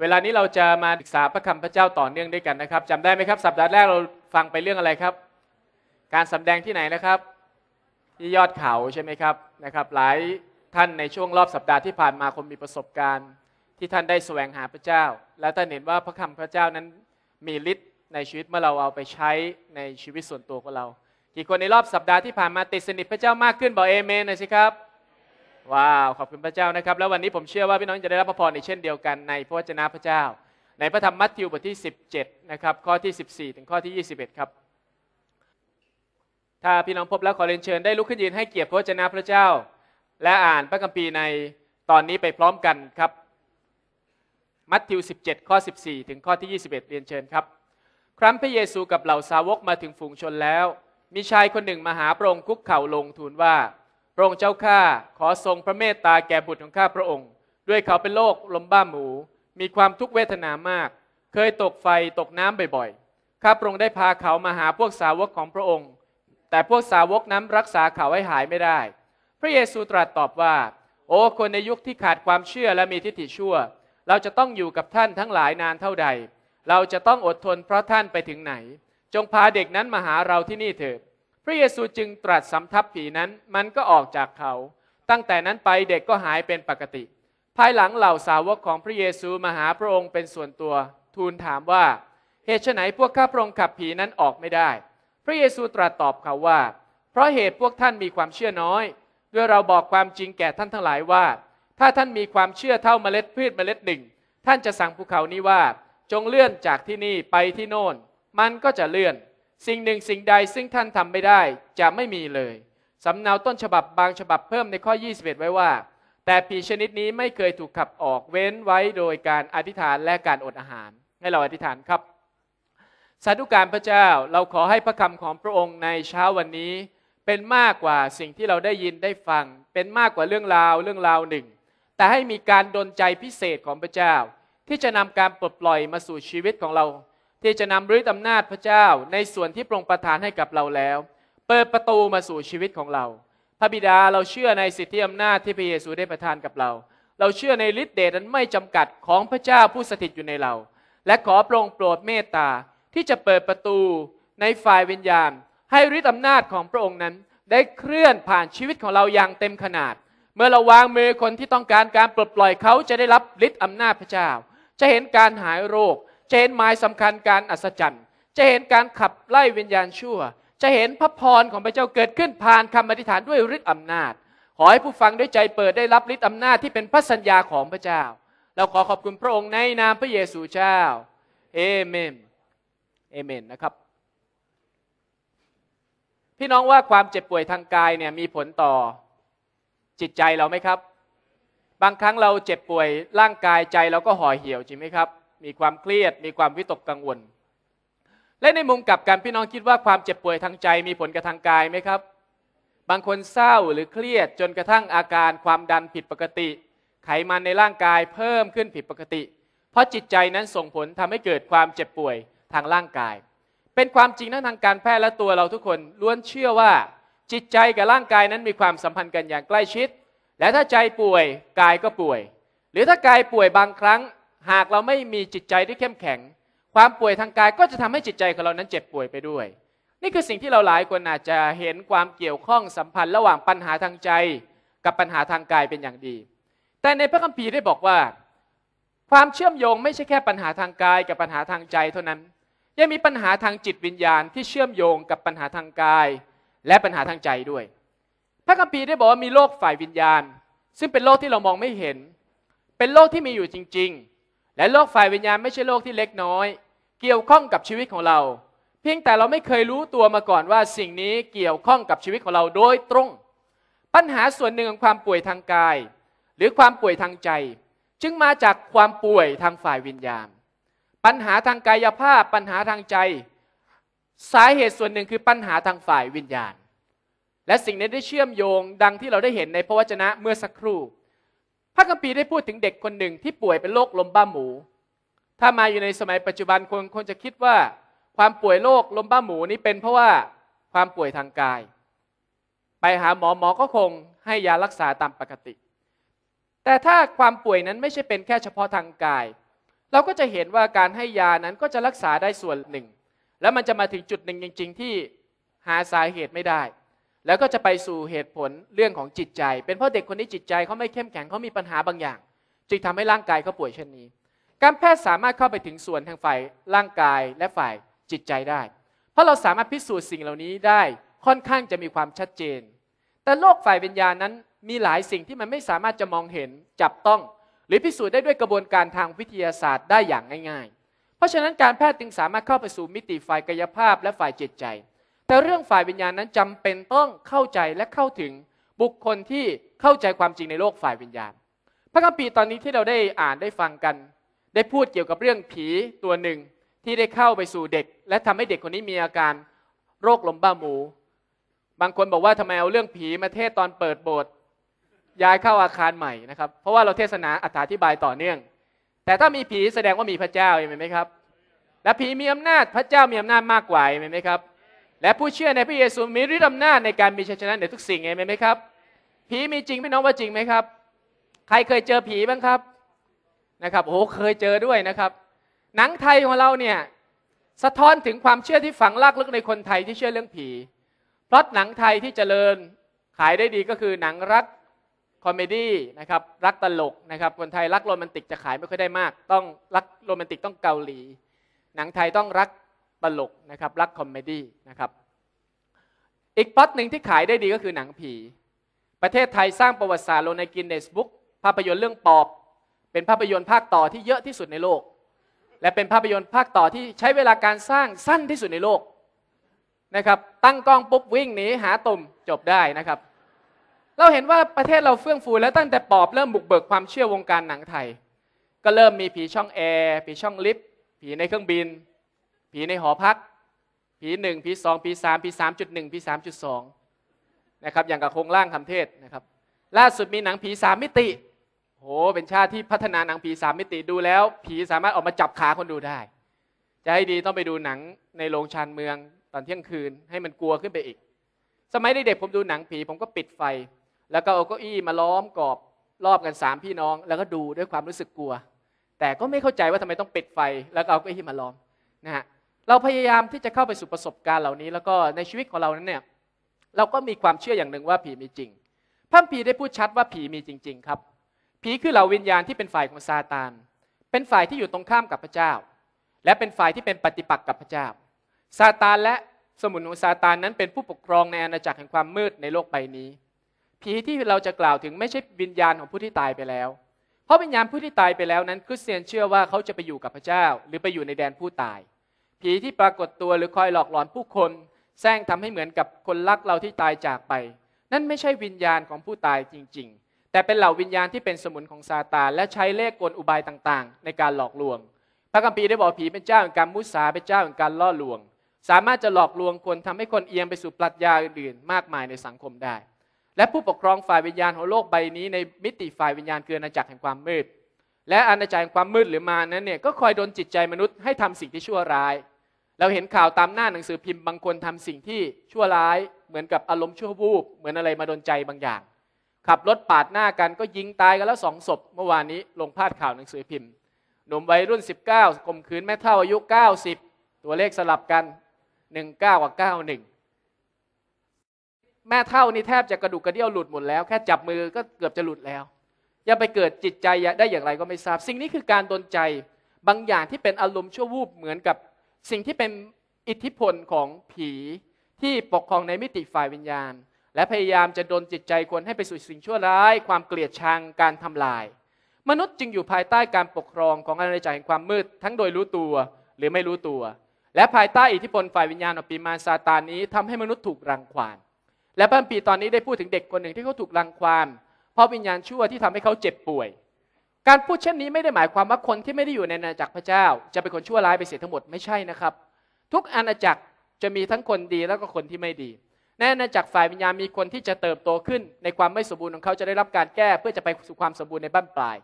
เวลานี้เราจะมาศึกษาพระคำพระเจ้าต่อเนื่องด้วยกันนะครับจำได้ไหมครับ สัปดาห์แรกเราฟังไปเรื่องอะไรครับ การสำแดงที่ไหนนะครับที่ยอดเขาใช่ไหมครับนะครับ หลายท่านในช่วงรอบสัปดาห์ที่ผ่านมาคงมีประสบการณ์ ที่ท่านได้แสวงหาพระเจ้า และท่านเห็นว่าพระคำพระเจ้านั้นมีฤทธิ์ในชีวิตเมื่อเราเอาไปใช้ในชีวิตส่วนตัวของเรากี่คนในรอบสัปดาห์ที่ผ่านมาติดสนิทพระเจ้ามากขึ้นบอกเอเมนหน่อยสิครับว้าวขอบคุณพระเจ้านะครับ แล้ววันนี้ผมเชื่อว่าพี่น้องจะได้รับพระพรในเช่นเดียวกันในพระวจนะพระเจ้า ในพระธรรมมัทธิวบทที่ 17 นะครับข้อที่ 14 ถึงข้อที่ 21 ครับ ถ้าพี่น้องพบแล้วขอเรียนเชิญได้ลุกขึ้นยืนให้เกียรติพระวจนะพระเจ้า และอ่านพระคัมภีร์ในตอนนี้ไปพร้อมกันครับ มัทธิว 17 ข้อ 14 ถึงข้อที่ 21 เรียนเชิญ ครับครั้นพระเยซูกับเหล่าสาวกมาถึงฝูงชนแล้ว มีชายคนหนึ่งมาหาพระองค์คุกเข่าลงทูลว่าพระองค์เจ้าข้าขอทรงพระเมตตาแก่บุตรของข้าพระองค์ ด้วยเขาเป็นโรคลมบ้าหมู มีความทุกเวทนามาก เคยตกไฟตกน้ำบ่อยๆ ข้าพระองค์ได้พาเขามาหาพวกสาวกของพระองค์ แต่พวกสาวกนั้นรักษาเขาให้หายไม่ได้ พระเยซูตรัสตอบว่า โอ้คนในยุคที่ขาดความเชื่อและมีทิฏฐิชั่ว เราจะต้องอยู่กับท่านทั้งหลายนานเท่าใดเราจะต้องอดทน เพราะท่านไปถึงไหน จงพาเด็กนั้นมาหาเราที่นี่เถิดพระเยซูจึงตรัสสำทับผีนั้น มันก็ออกจากเขา ตั้งแต่นั้นไปเด็กก็หายเป็นปกติ ภายหลังเหล่าสาวกของพระเยซูมาหาพระองค์เป็นส่วนตัว ทูลถามว่า เหตุไฉนพวกข้าพระองค์ขับผีนั้นออกไม่ได้ พระเยซูตรัสตอบเขาว่า เพราะเหตุพวกท่านมีความเชื่อน้อย ด้วยเราบอกความจริงแก่ท่านทั้งหลายว่า ถ้าท่านมีความเชื่อเท่าเมล็ดพืชเมล็ดหนึ่ง ท่านจะสั่งภูเขานี้ว่า จงเลื่อนจากที่นี่ไปที่โน่น มันก็จะเลื่อนสิ่งหนึ่งสิ่งใด ซึ่งท่านทำไม่ได้จะไม่มีเลย สำเนาต้นฉบับบางฉบับเพิ่มในข้อ21ไว้ว่า แต่ผีชนิดนี้ไม่เคยถูกขับออกเว้นไว้โดยการอธิษฐานและการอดอาหาร ให้เราอธิษฐานครับ สาธุการพระเจ้าเราขอให้พระคำของพระองค์ในเช้าวันนี้ เป็นมากกว่าสิ่งที่เราได้ยินได้ฟัง เป็นมากกว่าเรื่องราวเรื่องราวหนึ่ง แต่ให้มีการดลใจพิเศษของพระเจ้า ที่จะนำการปลดปล่อยมาสู่ชีวิตของเราที่จะนำฤทธิอำนาจพระเจ้าในส่วนที่ปรงประทานให้กับเราแล้ว เปิดประตูมาสู่ชีวิตของเรา พระบิดาเราเชื่อในสิทธิอำนาจที่พระเยซูได้ประทานกับเรา เราเชื่อในฤทธิเดชนั้นไม่จำกัดของพระเจ้าผู้สถิตอยู่ในเรา และขอปรงโปรดเมตตาที่จะเปิดประตูในฝ่ายวิญญาณ ให้ฤทธิอำนาจของพระองค์นั้นได้เคลื่อนผ่านชีวิตของเราอย่างเต็มขนาด เมื่อเราวางมือคนที่ต้องการการปลดปล่อยเขาจะได้รับฤทธิอำนาจพระเจ้า จะเห็นการหายโรคจะเห็นหมายสำคัญการอัศจรรย์ จะเห็นการขับไล่วิญญาณชั่ว จะเห็นพระพรของพระเจ้าเกิดขึ้นผ่านคำอธิษฐานด้วยฤทธิ์อำนาจขอให้ผู้ฟังด้วยใจเปิดได้รับฤทธิ์อำนาจที่เป็นพระสัญญาของพระเจ้า เราขอขอบคุณพระองค์ในนามพระเยซูเจ้าเอเมนเอเมนนะครับ พี่น้องว่าความเจ็บป่วยทางกายเนี่ยมีผลต่อ จิตใจเราไหมครับ บางครั้งเราเจ็บป่วยร่างกายใจเราก็ห่อเหี่ยวจริงไหมครับมีความเครียดมีความวิตกกังวล และในมุมกลับกันพี่น้องคิดว่าความเจ็บป่วยทางใจมีผลกับทางกายไหมครับ บางคนเศร้าหรือเครียดจนกระทั่งอาการความดันผิดปกติ ไขมันในร่างกายเพิ่มขึ้นผิดปกติ เพราะจิตใจนั้นส่งผลทำให้เกิดความเจ็บป่วยทางร่างกาย เป็นความจริงทั้งทางการแพทย์และตัวเราทุกคนล้วนเชื่อว่า จิตใจกับร่างกายนั้นมีความสัมพันธ์กันอย่างใกล้ชิด และถ้าใจป่วยกายก็ป่วย หรือถ้ากายป่วยบางครั้งหากเราไม่มีจิตใจที่เข้มแข็ง ความป่วยทางกายก็จะทำให้จิตใจของเรานั้นเจ็บป่วยไปด้วย นี่คือสิ่งที่เราหลายคนอาจจะเห็นความเกี่ยวข้องสัมพันธ์ ระหว่างปัญหาทางใจกับปัญหาทางกายเป็นอย่างดี แต่ในพระคัมภีร์ได้บอกว่า ความเชื่อมโยงไม่ใช่แค่ปัญหาทางกาย กับปัญหาทางใจ เท่านั้นยังมีปัญหาทางจิตวิญญาณที่เชื่อมโยงกับปัญหาทางกายและปัญหาทางใจด้วย พระคัมภีร์ได้บอกว่ามีโลกฝ่ายวิญญาณ ซึ่งเป็นโลกที่เรามองไม่เห็นเป็นโลกที่มีอยู่จริง ๆและโลก ฝ่ายวิญญาณไม่ใช่โลกที่เล็กน้อย เกี่ยวข้องกับชีวิตของเรา เพียงแต่เราไม่เคยรู้ตัวมาก่อนว่าสิ่งนี้เกี่ยวข้องกับชีวิตของเราโดยตรง ปัญหาส่วนหนึ่งของความป่วยทางกายหรือความป่วยทางใจ จึงมาจากความป่วยทางฝ่ายวิญญาณ ปัญหาทางกายภาพ ปัญหาทางใจ สาเหตุส่วนหนึ่งคือปัญหาทางฝ่ายวิญญาณและสิ่งนี้ได้เชื่อมโยงดังที่เราได้เห็นในพระวจนะเมื่อสักครู่พระคัมภีร์ได้พูดถึงเด็กคนหนึ่งที่ป่วยเป็นโรคลมบ้าหมู ถ้ามาอยู่ในสมัยปัจจุบันคนคนจะคิดว่าความป่วยโรคลมบ้าหมูนี้เป็นเพราะว่าความป่วยทางกาย ไปหาหมอหมอก็คงให้ยารักษาตามปกติ แต่ถ้าความป่วยนั้นไม่ใช่เป็นแค่เฉพาะทางกาย เราก็จะเห็นว่าการให้ยานั้นก็จะรักษาได้ส่วนหนึ่ง แล้วมันจะมาถึงจุดหนึ่งจริง ๆ ที่หาสาเหตุไม่ได้แล้วก็จะไปสู่เหตุผลเรื่องของจิตใจ เป็นเพราะเด็กคนนี้จิตใจเขาไม่เข้มแข็งเขามีปัญหาบางอย่าง จึงทำให้ร่างกายเขาป่วยเช่นนี้ การแพทย์สามารถเข้าไปถึงส่วนทางฝ่ายร่างกายและฝ่ายจิตใจได้ เพราะเราสามารถพิสูจน์สิ่งเหล่านี้ได้ค่อนข้างจะมีความชัดเจน แต่โลกฝ่ายวิญญาณนั้นมีหลายสิ่งที่มันไม่สามารถจะมองเห็นจับต้อง หรือพิสูจน์ได้ด้วยกระบวนการทางวิทยาศาสตร์ได้อย่างง่าย ๆ เพราะฉะนั้นการแพทย์จึงสามารถเข้าไปสู่มิติฝ่ายกายภาพและฝ่ายจิตใจแต่เรื่องฝ่ายวิญญาณนั้นจำเป็นต้องเข้าใจและเข้าถึงบุคคลที่เข้าใจความจริงในโลกฝ่ายวิญญาณ พระคัมภีร์ตอนนี้ที่เราได้อ่านได้ฟังกัน ได้พูดเกี่ยวกับเรื่องผีตัวหนึ่งที่ได้เข้าไปสู่เด็ก และทำให้เด็กคนนี้มีอาการโรคลมบ้าหมู บางคนบอกว่าทำไมเอาเรื่องผีมาเทศตอนเปิดโบสถ์ย้ายเข้าอาคารใหม่นะครับ เพราะว่าเราเทศนาอธิบายต่อเนื่อง แต่ถ้ามีผีแสดงว่ามีพระเจ้าเห็นไหมครับและผีมีอำนาจพระเจ้ามีอำนาจมากกว่าเห็นไหมครับและผู้เชื่อในพระเยซูมีฤทธิ์อำนาจในการมีชัยชนะเหนือทุกสิ่งไงไหมครับผีมีจริงพี่น้องว่าจริงไหมครับ ใครเคยเจอผีบ้างครับนะครับโอ้เคยเจอด้วยนะครับ หนังไทยของเราเนี่ยสะท้อนถึงความเชื่อที่ฝังลากลึกในคนไทยที่เชื่อเรื่องผีเพราะหนังไทยที่เจริญขายได้ดีก็คือหนังรักคอมเมดี้นะครับ รักตลกนะครับคนไทยรักโรแมนติกจะขายไม่ค่อยได้มาก ต้องรักโรแมนติกต้องเกาหลี หนังไทยต้องรักตลกนะครับรักคอมเมดี้นะครับ อีกพัดหนึ่งที่ขายได้ดีก็คือหนังผี ประเทศไทยสร้างประวัติศาสตร์ลงในกินเนสบุ๊กภาพยนตร์เรื่องปอบ เป็นภาพยนตร์ภาคต่อที่เยอะที่สุดในโลก และเป็นภาพยนตร์ภาคต่อที่ใช้เวลาการสร้างสั้นที่สุดในโลกนะครับตั้งกล้องปุ๊บวิ่งหนีหาตุ่มจบได้นะครับ เราเห็นว่าประเทศเราเฟื่องฟู แล้วตั้งแต่ปอบเริ่มบุกเบิกความเชื่อวงการหนังไทย ก็เริ่มมีผีช่องแอร์ผีช่องลิฟต์ผีในเครื่องบินผีในหอพัก ผีหนึ่งผีสองผีสามผีสามจุดหนึ่งผีสามจุดสองนะครับ อย่างกับโครงร่างคำเทศนะครับ ล่าสุดมีหนังผีสามมิติ โห เป็นชาติที่พัฒนาหนังผีสามมิติดูแล้วผีสามารถออกมาจับขาคนดูได้ จะให้ดีต้องไปดูหนังในโรงชานเมืองตอนเที่ยงคืนให้มันกลัวขึ้นไปอีก สมัยเด็กผมดูหนังผีผมก็ปิดไฟ แล้วก็เอาเก้าอี้มาล้อมกรอบรอบกันสามพี่น้องแล้วก็ดูด้วยความรู้สึกกลัว แต่ก็ไม่เข้าใจว่าทำไมต้องปิดไฟ แล้วก็เอาเก้าอี้มาล้อมนะฮะเราพยายามที่จะเข้าไปสู่ประสบการณ์เหล่านี้ แล้วก็ในชีวิตของเรานั้นเนี่ยเราก็มีความเชื่ออย่างหนึ่งว่าผีมีจริงพระผีได้พูดชัดว่าผีมีจริง ๆ ครับ ผีคือเหล่าวิญญาณที่เป็นฝ่ายของซาตาน เป็นฝ่ายที่อยู่ตรงข้ามกับพระเจ้า และเป็นฝ่ายที่เป็นปฏิปักษ์กับพระเจ้า ซาตานและสมุนของซาตานนั้นเป็นผู้ปกครองในอาณาจักรแห่งความมืดในโลกใบนี้ ผีที่เราจะกล่าวถึงไม่ใช่วิญญาณของผู้ที่ตายไปแล้ว เพราะวิญญาณผู้ที่ตายไปแล้วนั้นคริสเตียนเชื่อว่าเขาจะไปอยู่กับพระเจ้า หรือไปอยู่ในแดนผู้ตายผีที่ปรากฏตัวหรือคอยหลอกหลอนผู้คนแซงทำให้เหมือนกับคนรักเราที่ตายจากไป นั่นไม่ใช่วิญญาณของผู้ตายจริง ๆ แต่เป็นเหล่าวิญญาณที่เป็นสมุนของซาตานและใช้เลขกลอุบายต่างๆ ในการหลอกลวง พระคัมภีร์ได้บอกผีเป็นเจ้าแห่งการมุสาเป็นเจ้าแห่งการล่อลวง สามารถจะหลอกลวงคนทำให้คนเอียงไปสู่ปรัชญาอื่นๆมากมายในสังคมได้ และผู้ปกครองฝ่ายวิญญาณของโลกใบนี้ในมิติฝ่ายวิญญาณคืออาณาจักรแห่งความมืดและอาณาจักรแห่งความมืดหรือมานั้นเนี่ยก็คอยดนจิตใจมนุษย์ให้ทำสิ่งที่ชั่วร้าย เราเห็นข่าวตามหน้าหนังสือพิมพ์บางคนทำสิ่งที่ชั่วร้าย เหมือนกับอารมณ์ชั่ววูบเหมือนอะไรมาดนใจบางอย่าง ขับรถปาดหน้ากันก็ยิงตายกันแล้วสองศพเมื่อวานนี้ ลงพาดข่าวหนังสือพิมพ์หนุ่มวัยรุ่น19กลมขืนแม่เท่าอายุ90ตัวเลขสลับกัน19กับ91แม่เท่านี่แทบจะกระดูกกระเดี่ยวหลุดหมดแล้วแค่จับมือก็เกือบจะหลุดแล้วจะไปเกิดจิตใจได้อย่างไรก็ไม่ทราบ สิ่งนี้คือการดนใจบางอย่างที่เป็นอารมณ์ชั่ววูบเหมือนกับ สิ่งที่เป็นอิทธิพลของผีที่ปกครองในมิติฝ่ายวิญญาณ และพยายามจะดนจิตใจคนให้ไปสู่สิ่งชั่วร้ายความเกลียดชังการทำลาย มนุษย์จึงอยู่ภายใต้การปกครองของอาณาจักรแห่งความมืด ทั้งโดยรู้ตัวหรือไม่รู้ตัว และภายใต้อิทธิพลฝ่ายวิญญาณของปีมาซาตานนี้ทำให้มนุษย์ถูกรังควานและพระปีตอนนี้ได้พูดถึงเด็กคนหนึ่งที่เขาถูกรังควานพราะวิญญาณชั่วที่ทำให้เขาเจ็บป่วย การพูดเช่นนี้ไม่ได้หมายความว่าคนที่ไม่ได้อยู่ในอาณาจักรพระเจ้า จะเป็นคนชั่วร้ายไปเสียทั้งหมดไม่ใช่นะครับ ทุกอาณาจักรจะมีทั้งคนดีแล้วก็คนที่ไม่ดีแน่นาจักฝ่ายวิญญาณมีคนที่จะเติบโตขึ้น ในความไม่สมบูรณ์ของเขาจะได้รับการแก้เพื่อจะไปสู่ความสมบูรณ์ในบ้านปลาย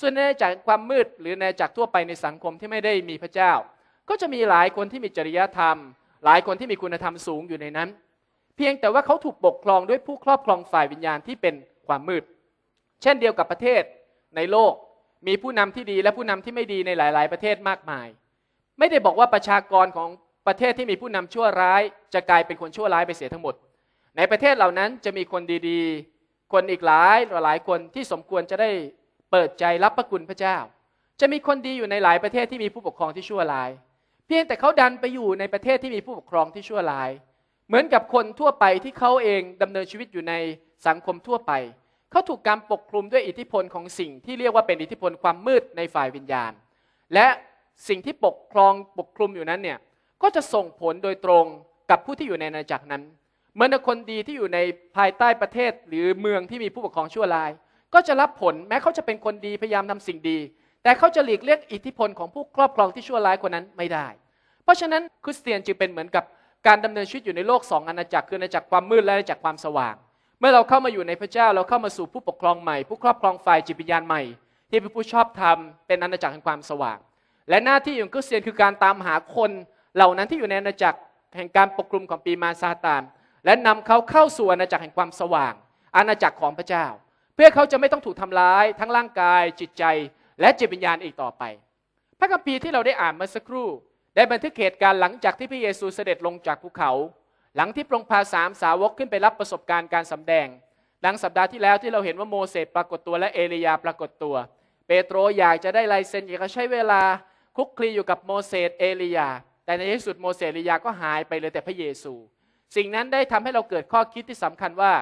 ส่วนในจากความมืด หรือในจากทั่วไปในสังคมที่ไม่ได้มีพระเจ้า ก็จะมีหลายคนที่มีจริยธรรม หลายคนที่มีคุณธรรมสูงอยู่ในนั้น เพียงแต่ว่าเขาถูกปกครองด้วยผู้ครอบครองฝ่ายวิญญาณที่เป็นความมืดเช่นเดียวกับประเทศในโลกมีผู้นำที่ดีและผู้นำที่ไม่ดีในหลายๆ ประเทศมากมาย ไม่ได้บอกว่าประชากรของประเทศที่มีผู้นำชั่วร้าย จะกลายเป็นคนชั่วร้ายไปเสียทั้งหมด ในประเทศเหล่านั้นจะมีคนดีๆ คนอีกหลาย หลายคนที่สมควรจะได้เปิดใจรับพระคุณพระเจ้า จะมีคนดีอยู่ในหลายประเทศที่มีผู้ปกครองที่ชั่วร้าย เพียงแต่เขาดันไปอยู่ในประเทศที่มีผู้ปกครองที่ชั่วร้าย เหมือนกับคนทั่วไปที่เขาเองดำเนินชีวิตอยู่ในสังคมทั่วไปเขาถูกการปกคลุมด้วยอิทธิพลของสิ่งที่เรียกว่าเป็นอิทธิพลความมืดในฝ่ายวิญญาณ และสิ่งที่ปกครองปกคลุมอยู่นั้นเนี่ยก็จะส่งผลโดยตรงกับผู้ที่อยู่ในอาณาจักรนั้น เมื่อคนดีที่อยู่ในภายใต้ประเทศหรือเมืองที่มีผู้ปกครองชั่วร้าย ก็จะรับผลแม้เขาจะเป็นคนดีพยายามทำสิ่งดี แต่เขาจะหลีกเลี่ยงอิทธิพลของผู้ครอบครองที่ชั่วร้ายคนนั้นไม่ได้ เพราะฉะนั้นคริสเตียนจึงเป็นเหมือนกับการดำเนินชีวิตอยู่ในโลกสองอาณาจักรคืออาณาจักรความมืดและอาณาจักรความสว่างเมื่อเราเข้ามาอยู่ในพระเจ้า เราเข้ามาสู่ผู้ปกครองใหม่ ผู้ครอบครองฝ่ายจิตวิญญาณใหม่ที่เป็นผู้ชอบธรรมเป็นอาณาจักรแห่งความสว่าง และหน้าที่ของคริสเตียนคือการตามหาคนเหล่านั้นที่อยู่ในอาณาจักรแห่งการปกคลุมของปีมาซาตานและนำเขาเข้าสู่อาณาจักรแห่งความสว่าง อาณาจักรของพระเจ้า เพื่อเขาจะไม่ต้องถูกทำร้ายทั้งร่างกายจิตใจและจิตวิญญาณอีกต่อไป พระคัมภีร์ที่เราได้อ่านเมื่อสักครู่ ได้บันทึกเหตุการณ์หลังจากที่พระเยซูเสด็จลงจากภูเขาหลังที่ปรงพาสามสาวกขึ้นไปรับประสบการณ์การสำแดง หลังสัปดาห์ที่แล้วที่เราเห็นว่าโมเสสปรากฏตัวและเอลียาปรากฏตัว เปโตรอยากจะได้ลายเซ็นอยากจะใช้เวลาคุกคลีอยู่กับโมเสสเอลียา แต่ในที่สุดโมเสสเอลียาก็หายไปเลยแต่พระเยซู สิ่งนั้นได้ทำให้เราเกิดข้อคิดที่สำคัญว่า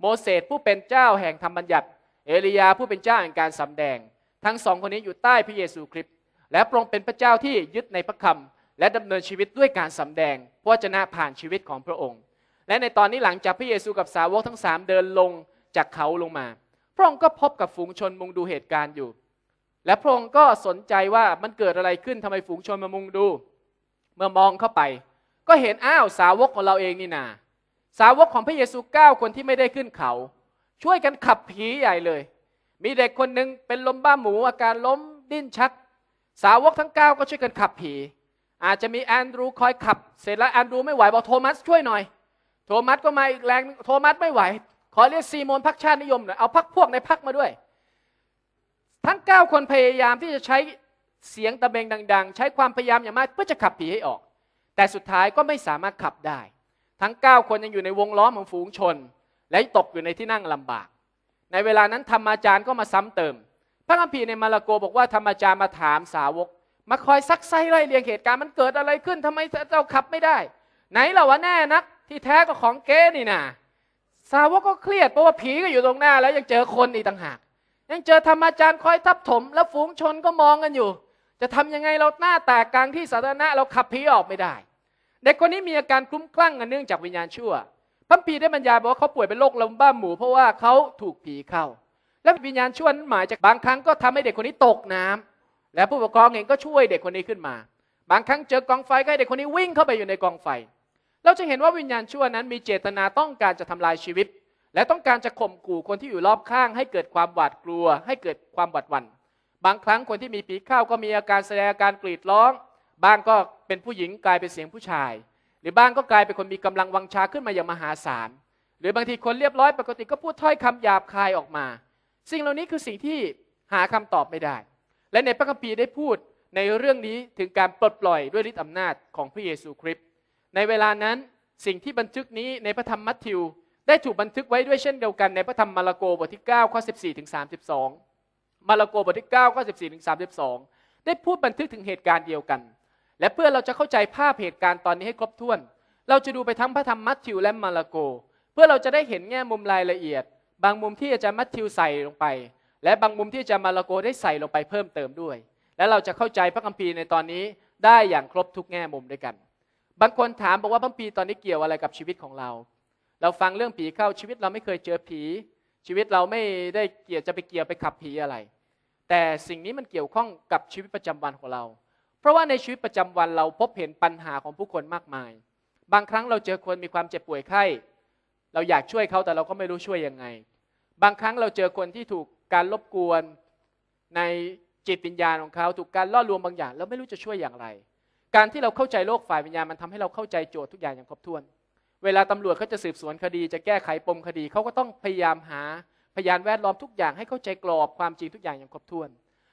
โมเสสผู้เป็นเจ้าแห่งธรรมบัญญัติ เอลียาผู้เป็นเจ้าแห่งการสำแดง ทั้งสองคนนี้อยู่ใต้พระเยซูคริสต์และพระองค์เป็นพระเจ้าที่ยึดในพระคำและดำเนินชีวิตด้วยการสำแดงพระวจนะผ่านชีวิตของพระองค์ และในตอนนี้หลังจากพระเยซูกับสาวกทั้งสามเดินลงจากเขาลงมา พระองค์ก็พบกับฝูงชนมุงดูเหตุการณ์อยู่ และพระองค์ก็สนใจว่ามันเกิดอะไรขึ้นทำไมฝูงชนมามุงดู เมื่อมองเข้าไป ก็เห็นอ้าวสาวกของเราเองนี่นาสาวกของพระเยซูเก้าคนที่ไม่ได้ขึ้นเขา ช่วยกันขับผีใหญ่เลย มีเด็กคนหนึ่งเป็นลมบ้าหมูอาการล้ม ดิ้นชัก สาวกทั้งเก้าก็ช่วยกันขับผีอาจจะมีแอนดรูคอยขับเสร็จแล้วแอนดรูไม่ไหวบอกโทมัสช่วยหน่อย โทมัสก็มาอีกแรงโทมัสไม่ไหว ขอเรียกซีโมนพักชาตินิยมหน่อยเอาพักพวกในพักมาด้วย ทั้ง 9 คนพยายามที่จะใช้เสียงตะเบงดัง ๆ ใช้ความพยายามอย่างมากเพื่อจะขับผีให้ออก แต่สุดท้ายก็ไม่สามารถขับได้ ทั้ง 9 คนยังอยู่ในวงล้อมของฝูงชน และตกอยู่ในที่นั่งลำบาก ในเวลานั้น ธรรมาจารย์ก็มาซ้ำเติม พระคัมภีร์ในมาระโกบอกว่าธรรมาจารย์มาถามสาวกมาคอยซักไซไล่เรียงเหตุการณ์มันเกิดอะไรขึ้นทำไมเราขับไม่ได้ ไหนเราว่าแน่นักที่แท้ก็ของเก๊นี่นะสาวกก็เครียดเพราะว่าผีก็อยู่ตรงหน้าแล้วยังเจอคนอีกต่างหาก ยังเจอธรรมอาจารย์คอยทับถมแล้วฝูงชนก็มองกันอยู่ จะทำยังไงเราหน้าแตกกลางที่สาธารณะเราขับผีออกไม่ได้เด็กคนนี้มีอาการคลุ้มคลั่งเนื่องจากวิญญาณชั่วพัมพีได้บรรยายบอกว่าเขาป่วยเป็นโรคลมบ้าหมูเพราะว่าเขาถูกผีเข้า และวิญญาณชั่วนั้นหมายจากบางครั้งก็ทำให้เด็กคนนี้ตกน้ำและผู้ปกครองเองก็ช่วยเด็กคนนี้ขึ้นมา บางครั้งเจอกองไฟก็ให้เด็กคนนี้วิ่งเข้าไปอยู่ในกองไฟ เราจะเห็นว่าวิญญาณชั่วนั้นมีเจตนาต้องการจะทำลายชีวิต และต้องการจะข่มขู่คนที่อยู่รอบข้าง ให้เกิดความหวาดกลัว ให้เกิดความหวาดหวัน่นบางครั้งคนที่มีปีกข้าวก็มีอาการแสดงอาการกรีดร้อง บางก็เป็นผู้หญิงกลายเป็นเสียงผู้ชาย หรือบางก็กลายเป็นคนมีกำลังวังชาขึ้นมาอย่างมหาศาลหรือบางทีคนเรียบร้อยปกติก็พูดถ้อยคำหยาบคายออกมาสิ่งเหล่านี้คือสิ่งที่หาคำตอบไม่ได้และในพระคัมภีร์ได้พูดในเรื่องนี้ถึงการปลดปล่อยด้วยฤทธิอำนาจของพระเยซูคริสต์ในเวลานั้นสิ่งที่บันทึกนี้ในพระธรรมมัทธิวได้ถูกบันทึกไว้ด้วยเช่นเดียวกันในพระธรรมมาระโกบทที่9ข้อ14ถึง32มาระโกบทที่9ข้อ14ถึง32ได้พูดบันทึกถึงเหตุการณ์เดียวกัน และเพื่อเราจะเข้าใจภาพเหตุการณ์ตอนนี้ให้ครบถ้วน เราจะดูไปทั้งพระธรรมมัทธิวและมาระโก เพื่อเราจะได้เห็นแง่มุมรายละเอียด บางมุมที่อาจารย์มัทธิวใส่ลงไปและบางมุมที่อาจารย์มาลาโกได้ใส่ลงไปเพิ่มเติมด้วย และเราจะเข้าใจพระคัมภีร์ในตอนนี้ได้อย่างครบทุกแง่มุมด้วยกัน บางคนถามบอกว่าพระคัมภีร์ตอนนี้เกี่ยวอะไรกับชีวิตของเรา เราฟังเรื่องผีเข้าชีวิตเราไม่เคยเจอผี ชีวิตเราไม่ได้เกี่ยวจะไปเกี่ยวไปขับผีอะไร แต่สิ่งนี้มันเกี่ยวข้องกับชีวิตประจำวันของเรา เพราะว่าในชีวิตประจำวันเราพบเห็นปัญหาของผู้คนมากมาย บางครั้งเราเจอคนมีความเจ็บป่วยไข้ เราอยากช่วยเขาแต่เราก็ไม่รู้ช่วยยังไง บางครั้งเราเจอคนที่ถูกการรบกวนในจิตวิญญาณของเขาถูกการล่อลวงบางอย่าง แล้วไม่รู้จะช่วยอย่างไร การที่เราเข้าใจโลกฝ่ายวิญญาณมันทำให้เราเข้าใจโจทย์ทุกอย่างอย่างครบถ้วน เวลาตำรวจเขาจะสืบสวนคดีจะแก้ไขปมคดีเขาก็ต้องพยายามหาพยานแวดล้อมทุกอย่างให้เข้าใจกรอบความจริงทุกอย่างอย่างครบถ้วน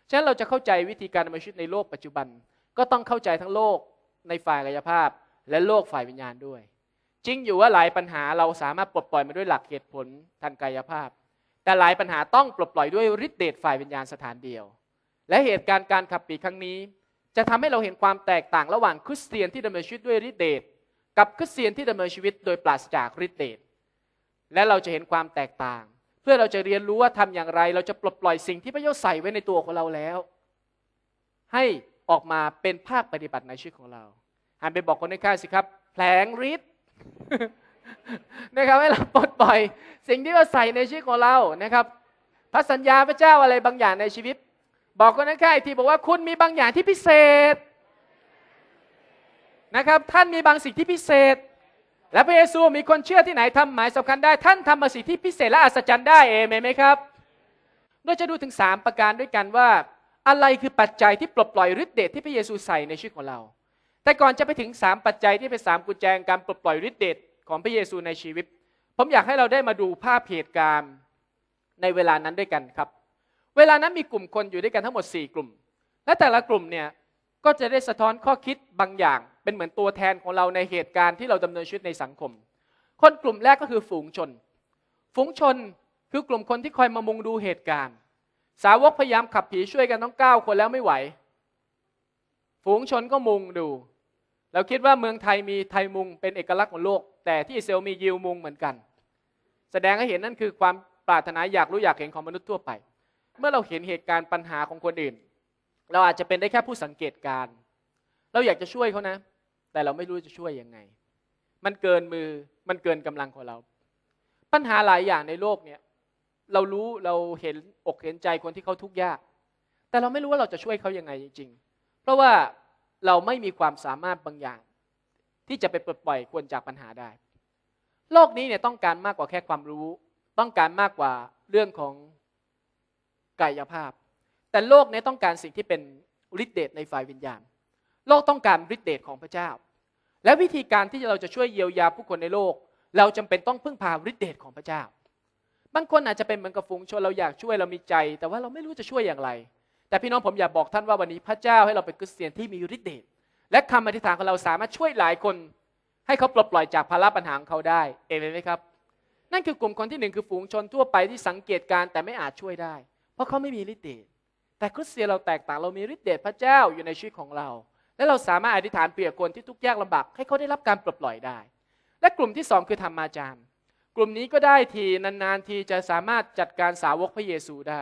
ฉะนั้นเราจะเข้าใจวิธีการดำเนินชีวิตในโลกปัจจุบัน ก็ต้องเข้าใจทั้งโลกในฝ่ายกายภาพ และโลกฝ่ายวิญญาณด้วย จริงอยู่ว่าหลายปัญหาเราสามารถปลดปล่อยมาด้วยหลักเหตุผลทางกายภาพแต่หลายปัญหาต้องปลดปล่อยด้วยฤทธิเดชฝ่ายวิญญาณสถานเดียว และเหตุการณ์การขับปีครั้งนี้ จะทำให้เราเห็นความแตกต่างระหว่างคริสเตียนที่ดำเนินชีวิตด้วยฤทธิเดชกับคริสเตียนที่ดำเนินชีวิตโดยปราศจากฤทธิเดช และเราจะเห็นความแตกต่าง เพื่อเราจะเรียนรู้ว่าทำอย่างไร เราจะปลดปล่อยสิ่งที่พระเยซูใส่ไว้ในตัวของเราแล้ว ให้ออกมาเป็นภาคปฏิบัติในชีวิตของเราหันไปบอกคนในข้าสิครับ แผลงฤทธิ์นะครับให้เราปลดปล่อย สิ่งที่เราใส่ในชีวิตของเรานะครับ พระสัญญาพระเจ้าอะไรบางอย่างในชีวิต บอกคนนั้นแค่ที่บอกว่าคุณมีบางอย่างที่พิเศษนะครับท่านมีบางสิ่งที่พิเศษ และพระเยซูมีคนเชื่อที่ไหนทำหมายสำคัญได้ท่านทำมาสิ่งที่พิเศษและอัศจรรย์ได้เองไหมครับเราจะดูถึง3ประการด้วยกันว่า อะไรคือปัจจัยที่ปลดปล่อยฤทธิเดชที่พระเยซูใส่ในชีวิตของเรา แต่ก่อนจะไปถึง3ปัจจัยที่เป็น3กุญแจการปลดปล่อยฤทธิเดชของพระเยซูในชีวิต ผมอยากให้เราได้มาดูภาพเหตุการณ์ในเวลานั้นด้วยกันครับ เวลานั้นมีกลุ่มคนอยู่ด้วยกันทั้งหมด4กลุ่ม และแต่ละกลุ่มเนี่ยก็จะได้สะท้อนข้อคิดบางอย่าง เป็นเหมือนตัวแทนของเราในเหตุการณ์ที่เราดำเนินชีวิตในสังคม คนกลุ่มแรกก็คือฝูงชน ฝูงชนคือกลุ่มคนที่คอยมามุงดูเหตุการณ์ สาวกพยายามขับผีช่วยกันต้องก้าคนแล้วไม่ไหว ฝูงชนก็มุงดูเราคิดว่าเมืองไทยมีไทยมุงเป็นเอกลักษณ์ของโลกแต่ที่เซลมียิวมุงเหมือนกัน แสดงให้เห็นนั่นคือความปรารถนาอยากรู้อยากเห็นของมนุษย์ทั่วไป เมื่อเราเห็นเหตุการณ์ปัญหาของคนอื่น เราอาจจะเป็นได้แค่ผู้สังเกตการ เราอยากจะช่วยเขานะ แต่เราไม่รู้จะช่วยยังไง มันเกินมือมันเกินกำลังของเรา ปัญหาหลายอย่างในโลกเนี่ยเรารู้เราเห็นอกเห็นใจคนที่เขาทุกข์ยาก แต่เราไม่รู้ว่าเราจะช่วยเขายังไงจริงๆเพราะว่าเราไม่มีความสามารถบางอย่างที่จะไปปลดปล่อยควรจากปัญหาได้ โลกนี้เนี่ยต้องการมากกว่าแค่ความรู้ ต้องการมากกว่าเรื่องของกายภาพ แต่โลกนี้ต้องการสิ่งที่เป็นฤทธิเดชในฝ่ายวิญญาณ โลกต้องการฤทธิเดชของพระเจ้า และวิธีการที่เราจะช่วยเยียวยา ผู้คนในโลก เราจำเป็นต้องพึ่งพาฤทธิเดชของพระเจ้า บางคนอาจจะเป็นเหมือนกับฝูงชนเราอยากช่วยเรามีใจ แต่ว่าเราไม่รู้จะช่วยอย่างไร แต่พี่น้องผมอยากบอกท่านว่าวันนี้พระเจ้าให้เราเป็นคริสเตียนที่มีฤทธิเดชและคำอธิษฐานของเราสามารถช่วยหลายคนให้เขาปลดปล่อยจากภาระปัญหาของเขาได้ เอเมนไหมครับ นั่นคือกลุ่มคนที่หนึ่งคือฝูงชนทั่วไปที่สังเกตการแต่ไม่อาจช่วยได้ เพราะเขาไม่มีฤทธิ์เดช แต่คริสเตียนเราแตกต่างเรามีฤทธิ์เดชพระเจ้าอยู่ในชีวิตของเรา และเราสามารถอธิษฐานเปรียบคนที่ทุกข์ยากลำบากให้เขาได้รับการปลดปล่อยได้ และกลุ่มที่สองคือธรรมอาจารย์ กลุ่มนี้ก็ได้ทีนานๆทีจะสามารถจัดการสาวกพระเยซูได้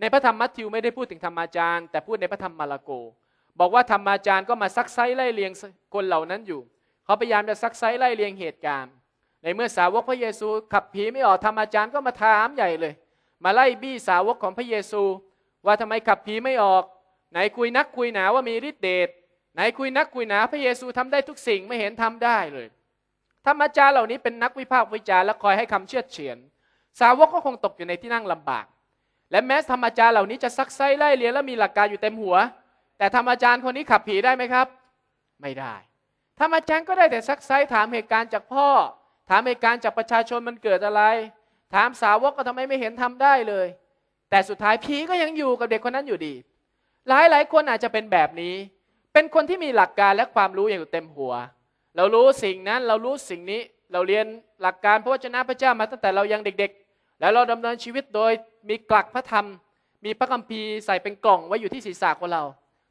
ในพระธรรมมัทธิวไม่ได้พูดถึงธรรมอาจารย์แต่พูดในพระธรรมมาระโกบอกว่าธรรมอาจารย์ก็มาซักไซไล่เลียงคนเหล่านั้นอยู่ เขาพยายามจะซักไซไล่เลียงเหตุการณ์ ในเมื่อสาวกพระเยซูขับผีไม่ออก ธรรมอาจารย์ก็มาถามใหญ่เลย มาไล่บี้สาวกของพระเยซู ว่าทำไมขับผีไม่ออก ไหนคุยนักคุยหนาว่ามีฤทธิเดชไหนคุยนักคุยหนาพระเยซูทำได้ทุกสิ่ง ไม่เห็นทำได้เลย ธรรมอาจารย์เหล่านี้เป็นนักวิพากษ์วิจารณ์และคอยให้คำเชื่อเฉียน สาวกก็คงตกอยู่ในที่นั่งลำบาก และแม้ธรรมอาจารย์เหล่านี้จะซักไซไล่เลียงและมีหลักการอยู่เต็มหัวแต่ธรรมอาจารย์คนนี้ขับผีได้ไหมครับ ไม่ได้ ธรรมอาจารย์ก็ได้แต่ซักไซถามเหตุการณ์จากพ่อ ถามเหตุการณ์จากประชาชนมันเกิดอะไร ถามสาวกก็ทำไมไม่เห็นทำได้เลย แต่สุดท้ายผีก็ยังอยู่กับเด็กคนนั้นอยู่ดี หลายหลายคนอาจจะเป็นแบบนี้ เป็นคนที่มีหลักการและความรู้อย่างเต็มหัว เรารู้สิ่งนั้นเรารู้สิ่งนี้ เราเรียนหลักการพระวจนะพระเจ้ามาตั้งแต่เรายังเด็กๆ แล้วเราดำเนินชีวิตโดยมีกลักพระธรรม มีพระคัมภีร์ใส่เป็นกล่องไว้อยู่ที่ศีรษะของเรา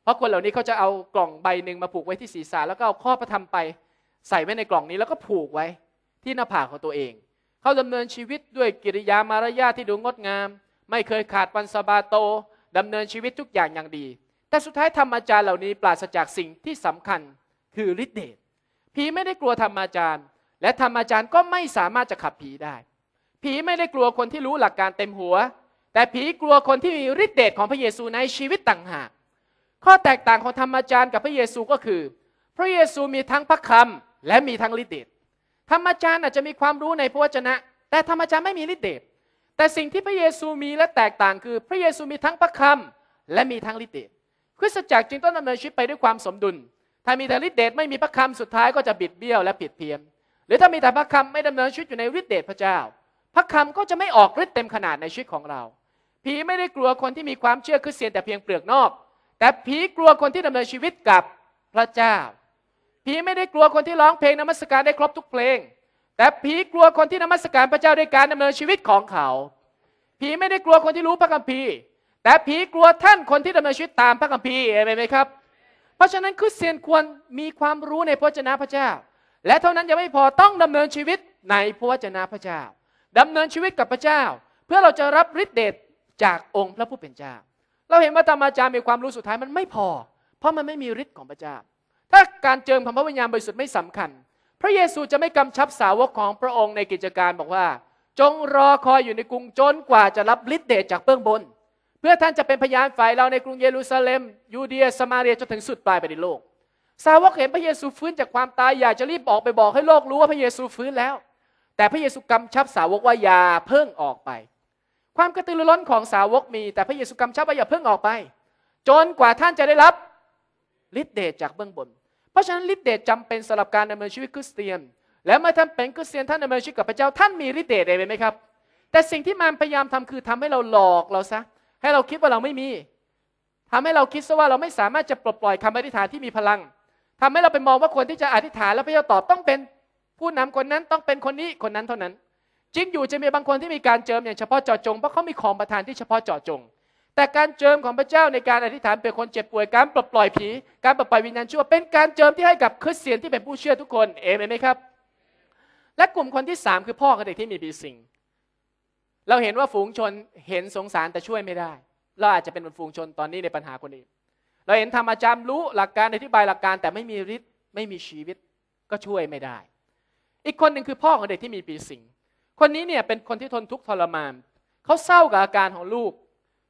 เพราะคนเหล่านี้เขาจะเอากล่องใบหนึ่งมาผูกไว้ที่ศีรษะแล้วก็เอาข้อพระธรรมไปใส่ไว้ในกล่องนี้แล้วก็ผูกไว้ที่หน้าผากของตัวเอง เขาดำเนินชีวิตด้วยกิริยามารยาทที่ดูงดงาม ไม่เคยขาดวันสบาโต ดำเนินชีวิตทุกอย่างอย่างดี แต่สุดท้ายธรรมอาจารย์เหล่านี้ปราศจากสิ่งที่สำคัญคือฤทธิเดชผีไม่ได้กลัวธรรมอาจารย์ และธรรมอาจารย์ก็ไม่สามารถจะขับผีได้ ผีไม่ได้กลัวคนที่รู้หลักการเต็มหัว แต่ผีกลัวคนที่มีฤทธิเดชของพระเยซูในชีวิตต่างหากข้อแตกต่างของธรรมาจารย์กับพระเยซูก็คือ พระเยซูมีทั้งพระคำและมีทั้งฤทธิ์เดชธรรมาจารย์อาจจะมีความรู้ในพระวจนะ แต่ธรรมาจารย์ไม่มีฤทธิ์เดชแต่สิ่งที่พระเยซูมีและแตกต่างคือพระเยซูมีทั้งพระคำและมีทั้งฤทธิ์เดชคริสตจักรจึงต้องดำเนินชีวิตไปด้วยความสมดุล ถ้ามีแต่ฤทธิ์เดชไม่มีพระคำสุดท้ายก็จะบิดเบี้ยวและผิดเพี้ยนหรือถ้ามีแต่พระคำไม่ดำเนินชีวิตอยู่ในฤทธิ์เดชพระเจ้า พระคำก็จะไม่ออกฤทธิ์เต็มขนาดในชีวิตของเราผีไม่ได้กลัวคนที่มีความเชื่อคือเสียนแต่เพียงเปลือกนอกแต่ผีกลัวคนที่ดำเนินชีวิตกับพระเจ้า ผีไม่ได้กลัวคนที่ร้องเพลงนมัสการได้ครบทุกเพลง แต่ผีกลัวคนที่นมัสการพระเจ้าด้วยการดำเนินชีวิตของเขา ผีไม่ได้กลัวคนที่รู้พระคัมภีร์ แต่ผีกลัวท่านคนที่ดำเนินชีวิตตามพระคัมภีร์เห็นไหมครับเพราะฉะนั้นคือเซียนควรมีความรู้ในพระเจ้าพระเจ้า และเท่านั้นยังไม่พอต้องดำเนินชีวิตในพระวจนะพระเจ้าดำเนินชีวิตกับพระเจ้า เพื่อเราจะรับฤทธิ์เดชจากองค์พระผู้เป็นเจ้าเราเห็นว่าธรรมาจารย์มีความรู้สุดท้ายมันไม่พอ เพราะมันไม่มีฤทธิ์ของพระเจ้าถ้าการเจิมพระวิญญาณบริสุทธิ์ไม่สำคัญ พระเยซูจะไม่กำชับสาวกของพระองค์ในกิจการบอกว่า จงรอคอยอยู่ในกรุงจนกว่าจะรับฤทธิ์เดชจากเบื้องบน เพื่อท่านจะเป็นพยานฝ่ายเราในกรุงเยรูซาเล็ม ยูเดียสมาเรียจนถึงสุดปลายไปในโลก สาวกเห็นพระเยซูฟื้นจากความตายอยากจะรีบออกไปบอกให้โลกรู้ว่าพระเยซูฟื้นแล้ว แต่พระเยซูกำชับสาวกว่าอย่าเพิ่งออกไปความกระตือรือร้นของสาวกมี แต่พระเยซูกำชับว่าอย่าเพิ่งออกไปจนกว่าท่านจะได้รับฤทธิเดชจากเบื้องบน เพราะฉะนั้นฤทธิเดชจำเป็นสำหรับการดำเนินชีวิตคริสเตียน และเมื่อท่านเป็นคริสเตียนท่านดำเนินชีวิตกับพระเจ้าท่านมีฤทธิเดชได้ไหมครับ แต่สิ่งที่มันพยายามทำคือ ทำให้เราหลอกเราซะ ให้เราคิดว่าเราไม่มี ทำให้เราคิดซะว่าเราไม่สามารถจะปลดปล่อยคำอธิษฐานที่มีพลัง ทำให้เราไปมองว่าคนที่จะอธิษฐานแล้วพระเจ้าตอบต้องเป็น ผู้นำคนนั้นต้องเป็นคนนี้คนนั้นเท่านั้นจริงอยู่จะมีบางคนที่มีการเจิมอย่างเฉพาะเจาะจงเพราะเขามีของประทานที่เฉพาะเจาะจง แต่การเจิมของพระเจ้าในการอธิษฐานเป็นคนเจ็บป่วยการปลดปล่อยผี การปลดปล่อยวิญญาณชั่วเป็นการเจิมที่ให้กับคริสเตียนที่เป็นผู้เชื่อทุกคน เอเมนไหมครับ และกลุ่มคนที่สามคือพ่อกับเด็กที่มีปีสิงเราเห็นว่าฝูงชนเห็นสงสารแต่ช่วยไม่ได้ เราอาจจะเป็นฝูงชนตอนนี้ในปัญหาคนอื่นเราเห็นธรรมอาจารย์รู้หลักการอธิบายหลักการแต่ไม่มีฤทธิ์ไม่มีชีวิตก็ช่วยไม่ได้ อีกคนหนึ่งคือพ่อของเด็กที่มีปีสิงคนนี้เนี่ยเป็นคนที่ทนทุกข์ทรมาน เขาเศร้ากับอาการของลูก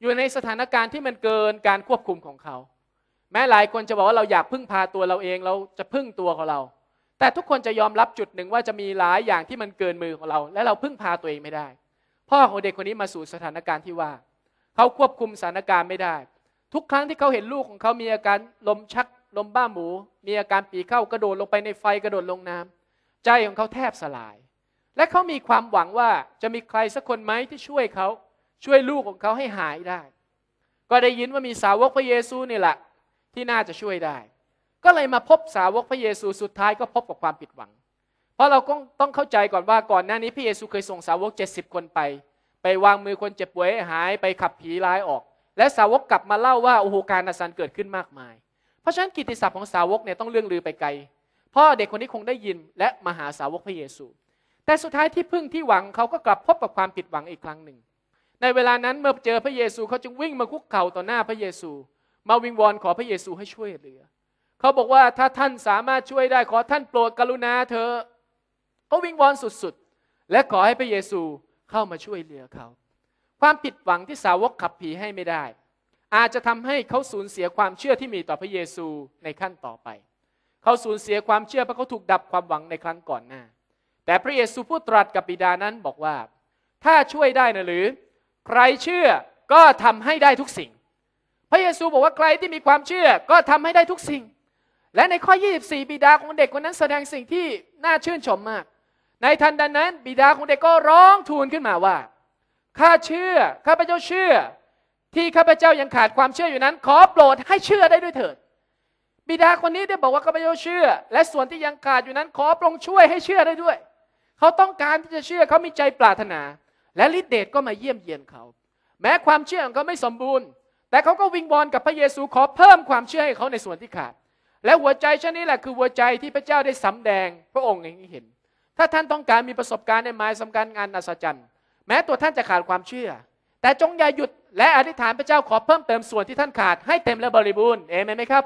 อยู่ในสถานการณ์ที่มันเกินการควบคุมของเขา แม้หลายคนจะบอกว่าเราอยากพึ่งพาตัวเราเองเราจะพึ่งตัวของเรา แต่ทุกคนจะยอมรับจุดหนึ่งว่าจะมีหลายอย่างที่มันเกินมือของเรา และเราพึ่งพาตัวเองไม่ได้ พ่อของเด็กคนนี้มาสู่สถานการณ์ที่ว่า เขาควบคุมสถานการณ์ไม่ได้ ทุกครั้งที่เขาเห็นลูกของเขา มีอาการลมชัก ลมบ้าหมู มีอาการปีเข้ากระโดดลงไปในไฟกระโดดลงน้ำใจของเขาแทบสลายและเขามีความหวังว่าจะมีใครสักคนไหมที่ช่วยเขาช่วยลูกของเขาให้หายได้ ก็ได้ยินว่ามีสาวกพระเยซูนี่แหละ ที่น่าจะช่วยได้ ก็เลยมาพบสาวกพระเยซูสุดท้ายก็พบกับความผิดหวัง เพราะเราต้องต้องเข้าใจก่อนว่าก่อนหน้านี้พระเยซูเคยส่งสาวก70 คนไป ไปวางมือคนเจ็บป่วยหายไปขับผีร้ายออก และสาวกกลับมาเล่าว่าโอโหการอัศจรรย์เกิดขึ้นมากมาย เพราะฉะนั้นกิตติศัพท์ของสาวกเนี่ยต้องเลื่องลือไปไกลพ่อเด็กคนนี้คงได้ยินและมาหาสาวกพระเยซูแต่สุดท้ายที่พึ่งที่หวังเขาก็ กลับพบกับความผิดหวังอีกครั้งหนึ่ง ในเวลานั้นเมื่อเจอพระเยซูเขาจึงวิ่งมาคุกเข่าต่อหน้าพระเยซู มาวิงวอนขอพระเยซูให้ช่วยเหลือ เขาบอกว่าถ้าท่านสามารถช่วยได้ขอท่านโปรดกรุณาเถอะเขาวิงวอนสุดๆ และขอให้พระเยซูเข้ามาช่วยเหลือเขา ความผิดหวังที่สาวกขับผีให้ไม่ได้ อาจจะทำให้เขาสูญเสียความเชื่อที่มีต่อพระเยซูในขั้นต่อไป เขาสูญเสียความเชื่อเพราะเขาถูกดับความหวังในครั้งก่อนหน้าแต่พระเยซูผู้ตรัสกับบิดานั้นบอกว่า ถ้าช่วยได้นะหรือ ใครเชื่อก็ทำให้ได้ทุกสิ่ง พระเยซูบอกว่าใครที่มีความเชื่อก็ทำให้ได้ทุกสิ่ง และในข้อ 24 บิดาของเด็กคนนั้นแสดงสิ่งที่น่าชื่นชมมาก ในทันใดนั้น บิดาของเด็กก็ร้องทูลขึ้นมาว่าข้าเชื่อข้าพเจ้าเชื่อ ที่ข้าพเจ้ายังขาดความเชื่ออยู่นั้น ขอโปรดให้เชื่อได้ด้วยเถิด บิดาคนนี้ได้บอกว่าข้าพเจ้าเชื่อ และส่วนที่ยังขาดอยู่นั้น ขอโปรงช่วยให้เชื่อได้ด้วยเขาต้องการที่จะเชื่อเขามีใจปรารถนา และฤทธิเดชก็มาเยี่ยมเยียนเขา แม้ความเชื่อของเขาไม่สมบูรณ์ แต่เขาก็วิงวอนกับพระเยซูขอเพิ่มความเชื่อให้เขาในส่วนที่ขาด และหัวใจชนนี้แหละคือหัวใจที่พระเจ้าได้สำแดงพระองค์เองเห็น ถ้าท่านต้องการมีประสบการณ์ ในหมายสำคัญงานอัศจรรย์ แม้ตัวท่านจะขาดความเชื่อ แต่จงอย่าหยุดและอธิษฐานพระเจ้าขอเพิ่มเติมส่วนที่ท่านขาดให้เต็มและบริบูรณ์เอเมนไหมครับ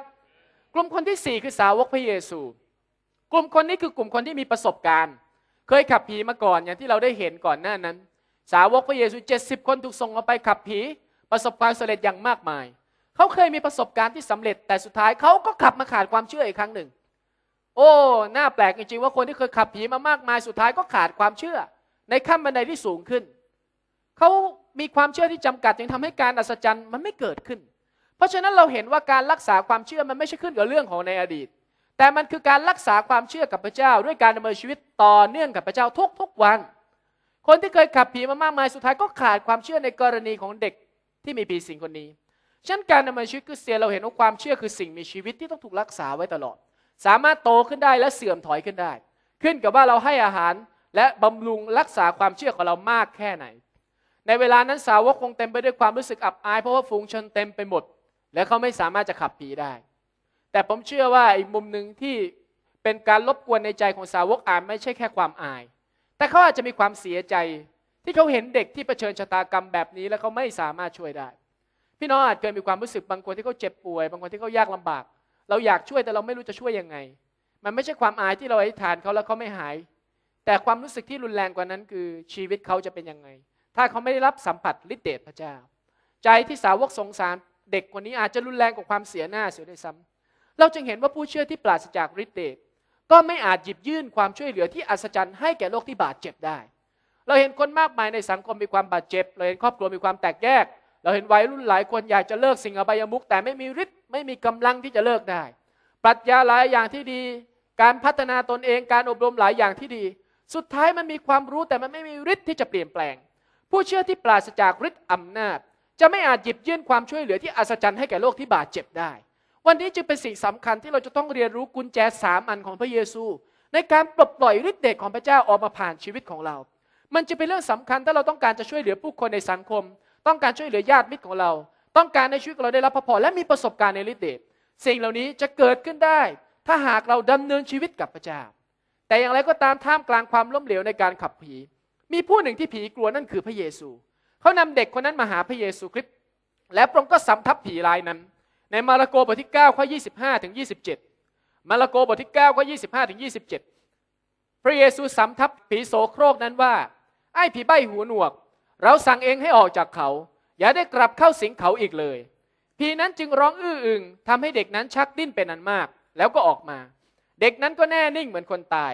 กลุ่มคนที่4คือสาวกพระเยซูกลุ่มคนนี้คือกลุ่มคนที่มีประสบการณ์เคยขับผีมา ก่อนอย่างที่เราได้เห็นก่อนหน้านั้น สาวกพระเยซูเจ็ดสิบคนถูกส่งออกไปขับผีประสบความสำเร็จอย่างมากมาย เขาเคยมีประสบการณ์ที่สำเร็จ แต่สุดท้ายเขาก็ขับมาขาดความเชื่ออีกครั้งหนึ่ง โอ้หน้าแปลกจริงๆ ว่าคนที่เคยขับผีมามากมายสุดท้ายก็ขาดความเชื่อ ในขั้นบันไดที่สูงขึ้น เขามีความเชื่อที่จำกัดจึงทำให้การอัศจรรย์มันไม่เกิดขึ้น เพราะฉะนั้นเราเห็นว่าการรักษาความเชื่อมันไม่ใช่ขึ้นกับเรื่องของในอดีตแต่มันคือการรักษาความเชื่อกับพระเจ้า ด้วยการดำเนินชีวิตต่อเนื่องกับพระเจ้าทุกทุกวัน คนที่เคยขับผีมามากมาย สุดท้ายก็ขาดความเชื่อในกรณีของเด็กที่มีผีสิงคนนี้ ฉะนั้นการดำเนินชีวิตคือเสียเราเห็นว่าความเชื่อคือสิ่งมีชีวิตที่ต้องถูกรักษาไว้ตลอด สามารถโตขึ้นได้และเสื่อมถอยขึ้นได้ ขึ้นกับว่าเราให้อาหารและบำรุงรักษาความเชื่อของเรามากแค่ไหน ในเวลานั้นสาวกคงเต็มไปด้วยความรู้สึกอับอายเพราะว่าฝูงชนเต็มไปหมด และเขาไม่สามารถจะขับผีได้แต่ผมเชื่อว่าอีกมุมหนึ่งที่เป็นการรบกวนในใจของสาวกอาจไม่ใช่แค่ความอาย แต่เขาอาจจะมีความเสียใจที่เขาเห็นเด็กที่เผชิญชะตากรรมแบบนี้แล้วเขาไม่สามารถช่วยได้ พี่น้องอาจเคยมีความรู้สึกบางคนที่เขาเจ็บป่วย บางคนที่เขายากลำบาก เราอยากช่วยแต่เราไม่รู้จะช่วยยังไง มันไม่ใช่ความอายที่เราอธิษฐานเขาแล้วเขาไม่หาย แต่ความรู้สึกที่รุนแรงกว่านั้น คือชีวิตเขาจะเป็นยังไง ถ้าเขาไม่ได้รับสัมผัสฤทธิ์เดชพระเจ้า ใจที่สาวกสงสารเด็กคนนี้อาจจะรุนแรงกว่าความเสียหน้าเสียด้วยซ้ำเราจึงเห็นว่าผู้เชื่อที่ปราศจากฤทธิ์เดชก็ไม่อาจหยิบยื่นความช่วยเหลือที่อัศจรรย์ให้แก่โลกที่บาดเจ็บได้ เราเห็นคนมากมายในสังคมมีความบาดเจ็บ เราเห็นครอบครัวมีความแตกแยก เราเห็นวัยรุ่นหลายคนอยากจะเลิกสิ่งอบายมุขแต่ไม่มีฤทธิ์ไม่มีกำลังที่จะเลิกได้ ปรัชญาหลายอย่างที่ดี การพัฒนาตนเอง การอบรมหลายอย่างที่ดี สุดท้ายมันมีความรู้แต่มันไม่มีฤทธิ์ที่จะเปลี่ยนแปลง ผู้เชื่อที่ปราศจากฤทธิ์อำนาจ จะไม่อาจหยิบยื่นความช่วยเหลือที่อัศจรรย์ให้แก่โลกที่บาดเจ็บได้วันนี้จึงเป็นสิ่งสำคัญที่เราจะต้องเรียนรู้กุญแจสามอันของพระเยซู ในการปลดปล่อยฤทธิ์เดชของพระเจ้าออกมาผ่านชีวิตของเรา มันจะเป็นเรื่องสำคัญถ้าเราต้องการจะช่วยเหลือผู้คนในสังคม ต้องการช่วยเหลือญาติมิตรของเรา ต้องการในชีวิตเราได้รับพระพรและมีประสบการณ์ในฤทธิ์เดชสิ่งเหล่านี้จะเกิดขึ้นได้ถ้าหากเราดำเนินชีวิตกับพระเจ้า แต่อย่างไรก็ตามท่ามกลางความล้มเหลวในการขับผี มีผู้หนึ่งที่ผีกลัวนั่นคือพระเยซูเขานำเด็กคนนั้นมาหาพระเยซูคริสต์และพระองค์ก็สำทับผีรายนั้นในมาระโกบทที่9ข้อ25ถึง27มาระโกบทที่9ข้อ25 ถึง 27พระเยซูสำทับผีโสโครกนั้นว่า ไอ้ผีใบหูหนวก เราสั่งเองให้ออกจากเขา อย่าได้กลับเข้าสิงเขาอีกเลยผีนั้นจึงร้องอื้ออึงทำให้เด็กนั้นชักดิ้นเป็นอันมาก แล้วก็ออกมา เด็กนั้นก็แน่นิ่งเหมือนคนตาย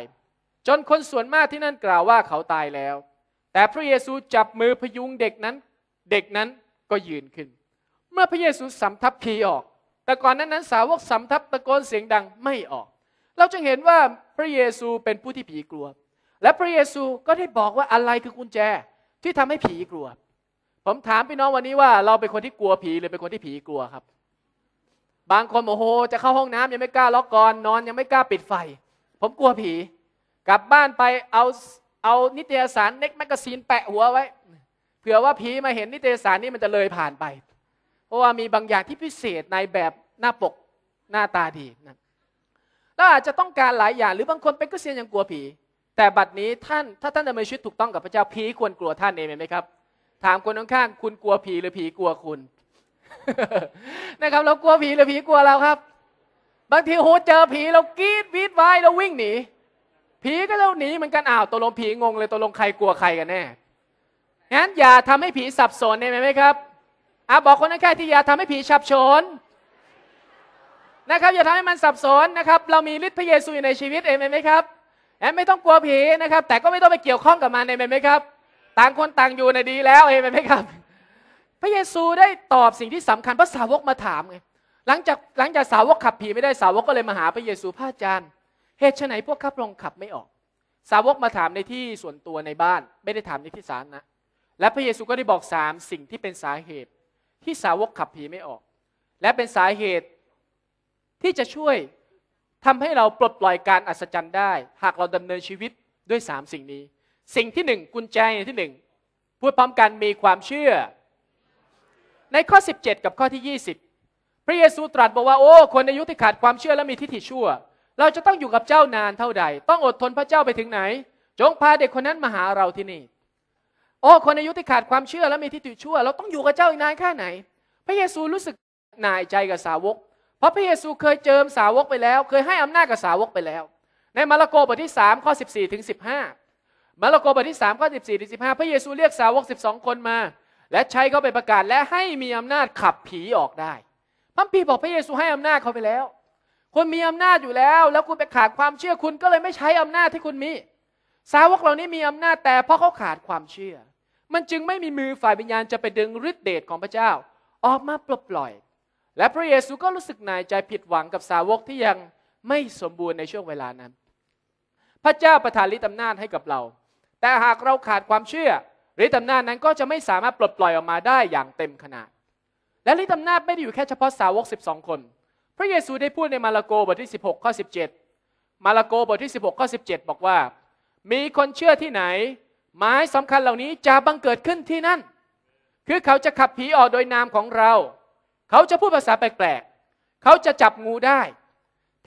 จนคนส่วนมากที่นั่นกล่าวว่าเขาตายแล้ว แต่พระเยซูจับมือพยุงเด็กนั้น เด็กนั้นก็ยืนขึ้น เมื่อพระเยซูสำทับผีออกแต่ก่อนนั้นนั้นสาวกสำทับตะโกนเสียงดังไม่ออก เราจึงเห็นว่าพระเยซูเป็นผู้ที่ผีกลัว และพระเยซูก็ได้บอกว่าอะไรคือกุญแจที่ทำให้ผีกลัว ผมถามพี่น้องวันนี้ว่าเราเป็นคนที่กลัวผีหรือเป็นคนที่ผีกลัวครับ บางคนโอ้โหจะเข้าห้องน้ำยังไม่กล้าล็อกกอนนอนยังไม่กล้าปิดไฟ ผมกลัวผี กลับบ้านไปเอาเอานิตยสารเน็กแมกกาซีนแปะหัวไว้ เผื่อว่าผีมาเห็นนิตยสารนี้มันจะเลยผ่านไปพราะว่ามีบางอย่างที่พิเศษในแบบหน้าปกหน้าตาดีนะแล้วอาจจะต้องการหลายอย่างหรือบางคนเป็นก็เซียนยังกลัวผี แต่บัดนี้ท่านถ้าท่านดำเนินชีวิตถูกต้องกับพระเจ้าผีควรกลัวท่านเองไหมครับ ถามคนข้างๆคุณกลัวผีหรือผีกลัวคุณ นะครับเรากลัวผีหรือผีกลัวเราครับ บางทีโหเจอผีเรากรีดวีดไว้เราวิ่งหนีผีก็เราหนีเหมือนกันอ้าวตกลงผีงงเลยตกลงใครกลัวใครกันแน่งั้นอย่าทำให้ผีสับสนได้ไหมครับอ่ะบอกคนนั้นแค่ที่อย่าทำให้ผีฉับฉนนะครับอย่าทำให้มันสับสนนะครับเรามีฤทธิ์พระเยซูอยู่ในชีวิตเองไหมครับแอมไม่ต้องกลัวผีนะครับแต่ก็ไม่ต้องไปเกี่ยวข้องกับมันเองไหมครับ ต่างคนต่างอยู่ในดีแล้วเองไหมครับ พระเยซูได้ตอบสิ่งที่สำคัญพระสาวกมาถามไงหลังจากหลังจากสาวกขับผีไม่ได้สาวกก็เลยมาหาพระเยซูพระอาจารย์เหตุไฉนพวกข้าพรองขับไม่ออก สาวกมาถามในที่ส่วนตัวในบ้าน ไม่ได้ถามในที่สาธารณะและพระเยซูก็ได้บอกสามสิ่งที่เป็นสาเหตุที่สาวกขับผีไม่ออก และเป็นสาเหตุที่จะช่วยทำให้เราปลดปล่อยการอัศจรรย์ได้ หากเราดำเนินชีวิตด้วยสามสิ่งนี้ สิ่งที่หนึ่งกุญแจที่หนึ่งพูดพร้อมกันมีความเชื่อ ในข้อ 17 กับข้อที่20พระเยซูตรัสบอกว่า โอ้ คนอายุที่ขาดความเชื่อและมีทิฏฐิชั่ว เราจะต้องอยู่กับเจ้านานเท่าใด ต้องอดทนพระเจ้าไปถึงไหน จงพาเด็กคนนั้นมาหาเราที่นี่โอ้คนอายุที่ขาดความเชื่อและมีทิฏฐิชั่วเราต้องอยู่กับเจ้าอีกนานแค่ไหน พระเยซูรู้สึกหน่ายใจกับสาวก เพราะพระเยซูเคยเจิมสาวกไปแล้ว เคยให้อำนาจกับสาวกไปแล้ว ในมาระโกบทที่3ข้อ14ถึง15มาระโกบทที่3ข้อ14ถึง15พระเยซูเรียกสาวก12คนมาและใช้เขาไปประกาศ และให้มีอำนาจขับผีออกได้พระพีบอกพระเยซูให้อำนาจเขาไปแล้วคุณมีอำนาจอยู่แล้ว แล้วคุณไปขาดความเชื่อคุณก็เลยไม่ใช้อำนาจที่คุณมีสาวกเหล่านี้มีอำนาจแต่เพราะเขาขาดความเชื่อ มันจึงไม่มีมือฝ่ายวิญญาณจะไปดึงฤทธิเดชของพระเจ้าออกมาปลดปล่อย และพระเยซูก็รู้สึกหน่ายใจผิดหวังกับสาวกที่ยังไม่สมบูรณ์ในช่วงเวลานั้น พระเจ้าประทานฤทธิอำนาจให้กับเรา แต่หากเราขาดความเชื่อฤทธิอำนาจนั้นก็จะไม่สามารถปลดปล่อยออกมาได้อย่างเต็มขนาด และฤทธิอำนาจไม่ได้อยู่แค่เฉพาะสาวก12คน พระเยซูได้พูดในมาระโกบทที่16ข้อ17มาระโกบทที่16ข้อ17บอกว่ามีคนเชื่อที่ไหน หมายสำคัญเหล่านี้จะบังเกิดขึ้นที่นั่น คือเขาจะขับผีออกโดยนามของเรา เขาจะพูดภาษาแปลกๆ เขาจะจับงูได้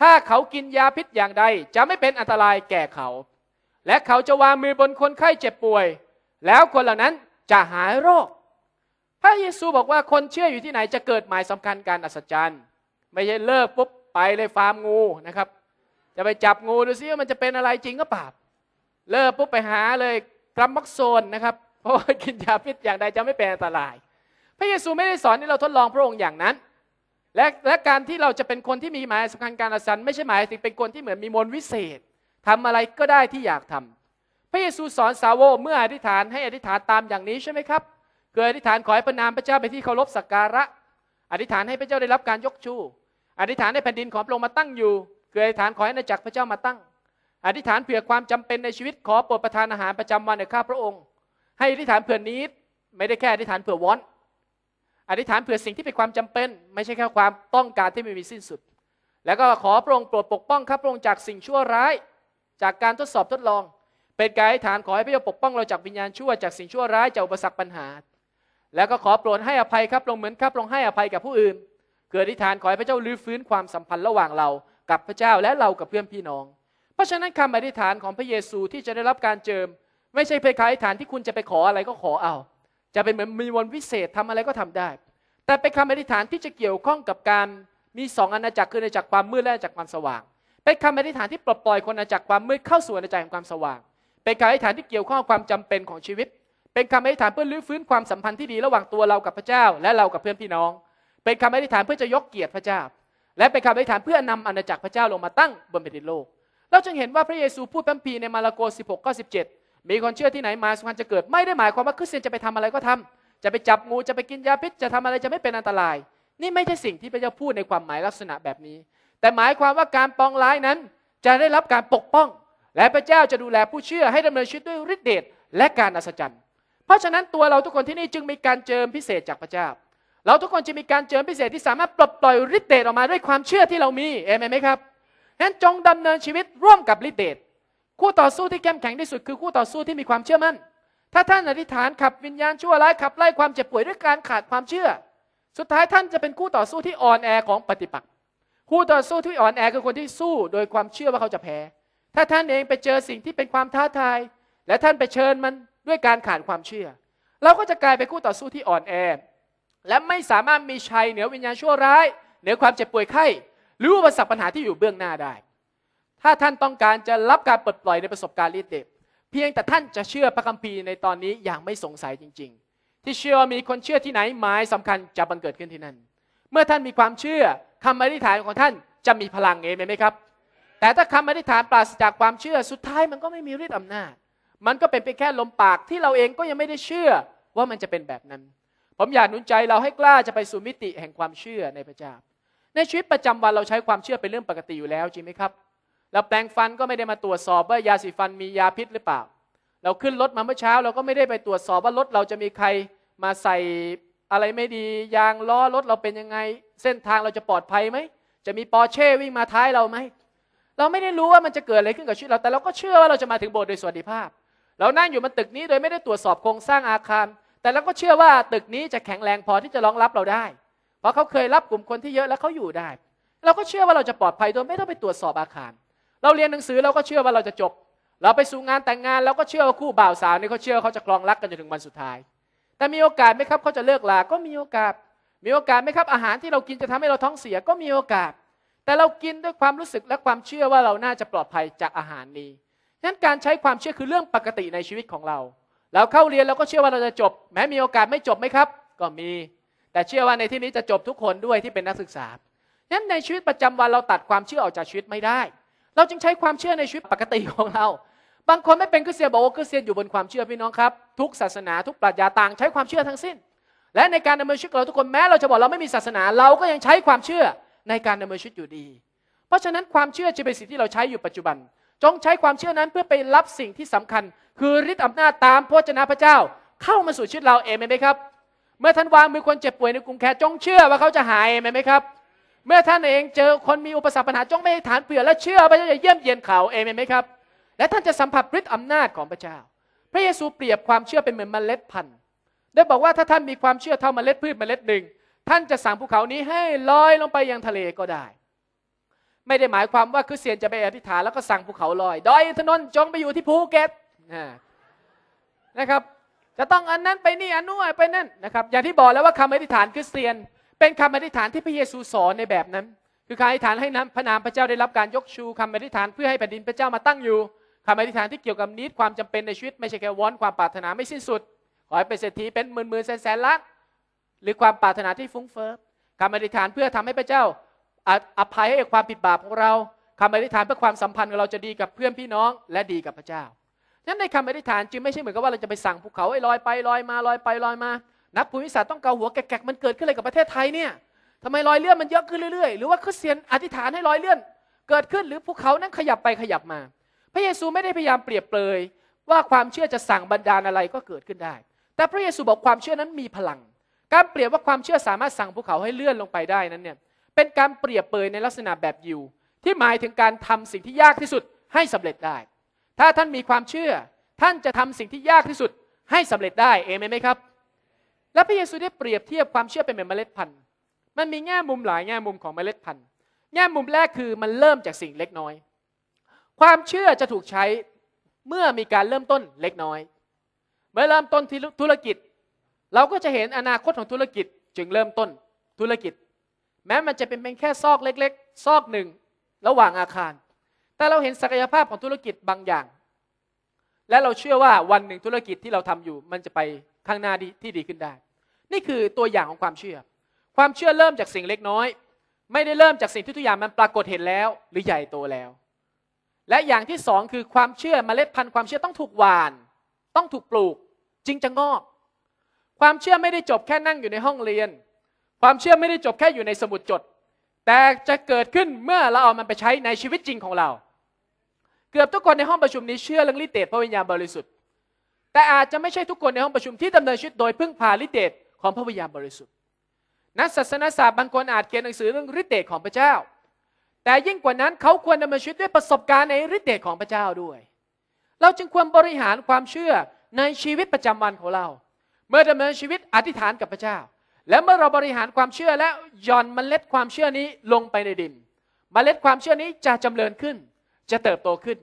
ถ้าเขากินยาพิษอย่างใด จะไม่เป็นอันตรายแก่เขา และเขาจะวางมือบนคนไข้เจ็บป่วย แล้วคนเหล่านั้นจะหายโรคพระเยซูบอกว่าคนเชื่ออยู่ที่ไหน จะเกิดหมายสำคัญการอัศจรรย์ไม่ใช่เลิกปุ๊บไปเลยฟาร์มงูนะครับ จะไปจับงูดูซิว่ามันจะเป็นอะไรจริงก็ปาบเลิกปุ๊บไปหาเลยกรัมมักโซนนะครับ เพราะว่ากินยาพิษอย่างใดจะไม่เป็นอันตราย พระเยซูไม่ได้สอนให้เราทดลองพระองค์อย่างนั้นและและการที่เราจะเป็นคนที่มีหมายสำคัญการละสันไม่ใช่หมายถึงเป็นคนที่เหมือนมีมนวิเศษ ทำอะไรก็ได้ที่อยากทำ พระเยซูสอนสาวกเมื่ออธิษฐานให้อธิษฐานตามอย่างนี้ใช่ไหมครับคืออธิษฐานขอให้พระนามพระเจ้าไปที่เคารพสักการะอธิษฐานให้พระเจ้าได้รับการยกชูอธิษฐานให้แผ่นดินของพระองค์มาตั้งอยู่คืออธิษฐานขอให้นาจักรพระเจ้ามาตั้งอธิษฐานเผื่อความจำเป็นในชีวิตขอโปรดประทานอาหารประจำวันในข้าพระองค์ ให้อธิษฐานเผื่อนี้ไม่ได้แค่อธิษฐานเผื่อวอนอธิษฐานเผื่อสิ่งที่เป็นความจำเป็น ไม่ใช่แค่ความต้องการที่ไม่มีสิ้นสุด แล้วก็ขอพระองค์โปรดปกป้อง ข้าพระองค์จากสิ่งชั่วร้าย จากการทดสอบทดลอง เป็นการอธิษฐานขอให้พระเจ้าปกป้องเราจากวิญญาณชั่วจากสิ่งชั่วร้ายจากอุปสรรคปัญหา แล้วก็ขอโปรดให้อภัยครับลงเหมือนครับลงให้อภัยกับผู้อื่น เกิดอธิษฐานขอให้พระเจ้าลื้อฟื้นความสัมพันธ์ระหว่างเรากับพระเจ้าและเรากับเพื่อนพี่น้องราะฉะนั้นคำอธิษฐานของพระเยซูที่จะได้รับการเจิม ไม่ใช่เพียงคำอธิษฐานที่คุณจะไปขออะไรก็ขอเอาจะเป็นเหมือนมีวันวิเศษทำอะไรก็ทำได้ แต่เป็นคำอธิษฐานที่จะเกี่ยวข้องกับการมีสองอาณาจักรคืออาณาจักรความมืดและอาณาจักรความสว่าง เป็นคำอธิษฐานที่ปลดปล่อยคนอาณาจักรความมืดเข้าสู่อาณาจักรแห่งความสว่างเป็นคำอธิษฐานที่เกี่ยวข้องกับความจำเป็นของชีวิต เป็นคำอธิษฐานเพื่อรื้อฟื้นความสัมพันธ์ที่ดีระหว่างตัวเรากับพระเจ้าและเรากับเพื่อนพี่น้อง เป็นคำอธิษฐานเพื่อจะยกเกียรติพระเจ้า และเป็นคำอธิษฐานเพื่อนาอาณาจักรพระเจ้าลงมาตั้งบนแผ่นดินโลกเราจึงเห็นว่าพระเยซูพูดพัมพีในมาระโก16ข้อ17มีคนเชื่อที่ไหนมาสุขันจะเกิด ไม่ได้หมายความว่าคริสเตียนจะไปทำอะไรก็ทำ จะไปจับงูจะไปกินยาพิษจะทำอะไรจะไม่เป็นอันตราย นี่ไม่ใช่สิ่งที่พระเจ้าพูดในความหมายลักษณะแบบนี้ แต่หมายความว่าการปองร้ายนั้น จะได้รับการปกป้อง และพระเจ้าจะดูแลผู้เชื่อให้ดำเนินชีวิตด้วยฤทธิเดชและการอัศจรรย์ เพราะฉะนั้นตัวเราทุกคนที่นี่จึงมีการเจิมพิเศษจากพระเจ้า เราทุกคนจะมีการเจิมพิเศษที่สามารถปลดปล่อยฤทธิเดชออกมาด้วยความเชื่อที่เรามีเอเมนไหมครับนั้นจงดำเนินชีวิตร่วมกับฤทธิเดชคู่ต่อสู้ที่เข้มแข็งที่สุดคือคู่ต่อสู้ที่มีความเชื่อมั่นถ้าท่านอธิษฐานขับวิญญาณชั่วร้ายขับไล่ความเจ็บป่วยด้วยการขาดความเชื่อ สุดท้ายท่านจะเป็นคู่ต่อสู้ที่อ่อนแอของปฏิปักษ์คู่ต่อสู้ที่อ่อนแอคือคนที่สู้ โดยความเชื่อว่าเขาจะแพ้ ถ้าท่านเองไปเจอสิ่งที่เป็นความท้าทายและท่านไปเชิญมันด้วยการขาดความเชื่อ เราก็จะกลายเป็นคู่ต่อสู้ที่อ่อนแอ และไม่สามารถมีชัยเหนือวิญญาณชั่วร้ายเหนือความเจ็บป่วยไข้หรือ่าปสรรคปัญหาที่อยู่เบื้องหน้าได้ ถ้าท่านต้องการจะรับการปลดปล่อยในประสบการณ์ลิเดบเพียงแต่ท่านจะเชื่อพระคัมภีร์ในตอนนี้อย่างไม่สงสัยจริง ๆ ที่เชื่อมีคนเชื่อที่ไหนหมายสำคัญจะบังเกิดขึ้นที่นั่น เมื่อท่านมีความเชื่อคำอธิษฐานของท่านจะมีพลังเองไหมครับ แต่ถ้าคำอธิษฐานปราศจากความเชื่อสุดท้ายมันก็ไม่มีฤทธิ์อำนาจ มันก็เป็นไปแค่ลมปากที่เราเองก็ยังไม่ได้เชื่อว่ามันจะเป็นแบบนั้น ผมอยากหนุนใจเราให้กล้าจะไปสู่มิติแห่งความเชื่อในพระเจ้าในชีวิตประจำวันเราใช้ความเชื่อเป็นเรื่องปกติอยู่แล้วจริงไหมครับ เราแปลงฟันก็ไม่ได้มาตรวจสอบ ว่า ยาสีฟันมียาพิษหรือเปล่า เราขึ้นรถมาเมื่อเช้า เราก็ไม่ได้ไปตรวจสอบว่ารถเราจะมีใครมาใส่อะไรไม่ดียางล้อรถเราเป็นยังไง เส้นทางเราจะปลอดภัยไหมจะมีปอร์เช่วิ่งมาท้ายเราไหมเราไม่ได้รู้ว่ามันจะเกิดอะไรขึ้นกับชีวิตเราแต่เราก็เชื่อว่าเราจะมาถึงโบสถ์โดยสวัสดิภาพ เรานั่งอยู่บนตึกนี้โดยไม่ได้ตรวจสอบโครงสร้างอาคาร แต่เราก็เชื่อว่าตึกนี้จะแข็งแรงพอที่จะรองรับเราได้เพราะเขาเคยรับกลุ่มคนที่เยอะแล้วเขาอยู่ได้เราก็เชื่อว่าเราจะปลอดภัยโดยไม่ต้องไปตรวจสอบอาคาร เราเรียนหนังสือเราก็เชื่อว่าเราจะจบ เราไปสู่งานแต่งงานเราก็เชื่อว่าคู่บ่าวสาวนี่เขาเชื่อเขาจะคลองรักกันจนถึงวันสุดท้าย แต่มีโอกาสไหมครับเขาจะเลิกลาก็มีโอกาสมีโอกาสไหมครับอาหารที่เรากินจะทำให้เราท้องเสียก็มีโอกาส แต่เรากินด้วยความรู้สึกและความเชื่อว่าเราน่าจะปลอดภัยจากอาหารนี้ฉะนั้นการใช้ความเชื่อคือเรื่องปกติในชีวิตของเรา เราเข้าเรียนเราก็เชื่อว่าเราจะจบ แม้มีโอกาสไม่จบไหมครับก็มีแต่เชื่อว่าในที่นี้จะจบทุกคนด้วยที่เป็นนักศึกษานั้นในชีวิตประจำวันเราตัดความเชื่อออกจากชีวิตไม่ได้ เราจึงใช้ความเชื่อในชีวิตปกติของเรา บางคนไม่เป็นคริสเตียนบอกว่าคริสเตียนอยู่บนความเชื่อพี่น้องครับ ทุกศาสนาทุกปรัชญาต่างใช้ความเชื่อทั้งสิ้น และในการดำเนินชีวิตเราทุกคนแม้เราจะบอกเราไม่มีศาสนาเราก็ยังใช้ความเชื่อในการดำเนินชีวิตอยู่ดี เพราะฉะนั้นความเชื่อจะเป็นสิ่งที่เราใช้อยู่ปัจจุบัน จงใช้ความเชื่อนั้นเพื่อไปรับสิ่งที่สำคัญ คือฤทธิอำนาจตามพระเจ้าพระเจ้าเข้ามาสู่ชีวิตเราเองไหมครับเมื่อท่านวางมือคนเจ็บป่วยในกรุงแคร์จงเชื่อว่าเขาจะหายไหมไหมครับ เมื่อท่านเองเจอคนมีอุปสรรคปัญหาจงไม่ฐานเปลือและเชื่อพระเจ้าจะเยี่ยมเยียนเขาเองไหมครับและท่านจะสัมผัสฤทธิ์อำนาจของพระเจ้า พระเยซูเปรียบความเชื่อเป็นเหมือนเมล็ดพันธุ์ได้บอกว่าถ้าท่านมีความเชื่อเท่าเมล็ดพืชเมล็ดหนึ่งท่านจะสั่งภูเขานี้ให้ลอยลงไปยังทะเลก็ได้ ไม่ได้หมายความว่าคริสเตียนจะไปอธิษฐานแล้วก็สั่งภูเขาลอยดอยินนท์จงไปอยู่ที่ภูเก็ตนะครับจะต้องอันนั้นไปนี่อันนู้นไปนั่นนะครับอย่างที่บอกแล้วว่าคำอธิษฐานคริสเตียน เป็นคำอธิษฐานที่พระเยซูสอนในแบบนั้น คือการอธิษฐานให้น้ำพระนามพระเจ้าได้รับการยกชู คำอธิษฐานเพื่อให้แผ่นดินพระเจ้ามาตั้งอยู่คำอธิษฐานที่เกี่ยวกับนิดความจำเป็นในชีวิตไม่ใช่แค่วอนความปรารถนาไม่สิ้นสุด ขอให้เป็นเศรษฐีเป็นหมื่นหมื่นแสนแสนล้านหรือความปรารถนาที่ฟุ้งเฟ้อคำอธิษฐานเพื่อทำให้พระเจ้าอภัยให้ความผิดบาปของเราคำอธิษฐานเพื่อความสัมพันธ์เราจะดีกับเพื่อนพี่น้องและดีกับพระเจ้าฉะนั้นในคำอธิษฐานจึงไม่ใช่เหมือนกับว่าเราจะไปสั่งภูเขาไอ้ลอยไปลอยมาลอยไปลอยมา นักภูมิศาสตร์ต้องเกาหัวแกกมันเกิดขึ้นอะไรกับประเทศไทยเนี่ยทำไมลอยเลื่อนมันเยอะขึ้นเรื่อยๆหรือว่าคริสเตียนอธิษฐานให้ลอยเลื่อน เกิดขึ้นหรือภูเขานั้นขยับไปขยับมา พระเยซูไม่ได้พยายามเปรียบเปรยว่าความเชื่อจะสั่งบรรดาลอะไรก็เกิดขึ้นได้ แต่พระเยซูบอกความเชื่อนั้นมีพลัง การเปรียบว่าความเชื่อสามารถสั่งภูเขาให้เลื่อนลงไปได้นั้นเนี่ยเป็นการเปรียบเปรยในลักษณะแบบยิวที่หมายถึงการทำสิ่งที่ยากที่สุดให้สำเร็จได้ถ้าท่านมีความเชื่อท่านจะทำสิ่งที่ยากที่สุดให้สำเร็จได้เอเมนไหมครับ และพระเยซูได้เปรียบเทียบความเชื่อเป็นเหมือนเมล็ดพันธุ์ มันมีแง่มุมหลายแง่มุมของเมล็ดพันธุ์แง่มุมแรกคือมันเริ่มจากสิ่งเล็กน้อย ความเชื่อจะถูกใช้เมื่อมีการเริ่มต้นเล็กน้อย เมื่อเริ่มต้นที่ธุรกิจ เราก็จะเห็นอนาคตของธุรกิจจึงเริ่มต้นธุรกิจ แม้มันจะเป็นเพียงแค่ซอกเล็กๆ ซอกหนึ่งระหว่างอาคารแต่เราเห็นศักยภาพของธุรกิจบางอย่าง และเราเชื่อว่าวันหนึ่งธุรกิจที่เราทำอยู่มันจะไปข้างหน้าที่ดีขึ้นได้ นี่คือตัวอย่างของความเชื่อ ความเชื่อเริ่มจากสิ่งเล็กน้อย ไม่ได้เริ่มจากสิ่งที่ทุกอย่างมันปรากฏเห็นแล้ว หรือใหญ่โตแล้ว และอย่างที่สองคือความเชื่อมเมล็ดพันธุ์ความเชื่อต้องถูกหวาน ต้องถูกปลูก จริงจะงอก ความเชื่อไม่ได้จบแค่นั่งอยู่ในห้องเรียน ความเชื่อไม่ได้จบแค่อยู่ในสมุดจด แต่จะเกิดขึ้นเมื่อเราเอามันไปใช้ในชีวิตจริงของเราเกือบทุกคนในห้องประชุมนี้เชื่อเรื่องลิเตตพระวิญญาณบริสุทธิ์ แต่อาจจะไม่ใช่ทุกคนในห้องประชุมที่ดำเนินชีวิตโดยพึ่งพาลิเตตของพระวิญญาณบริสุทธิ์ นักศาสนาศาสตร์บางคนอาจเขียนหนังสือเรื่องลิเตตของพระเจ้า แต่ยิ่งกว่านั้นเขาควรดำเนินชีวิตด้วยประสบการณ์ในลิเตตของพระเจ้าด้วย เราจึงควรบริหารความเชื่อในชีวิตประจำวันของเรา เมื่อดำเนินชีวิตอธิษฐานกับพระเจ้า และเมื่อเราบริหารความเชื่อและย่อนมเมล็ดความเชื่อนี้ลงไปในดินมเมล็ดความเชื่อนี้จะจำเริญขึ้นจะเติบโตขึ้น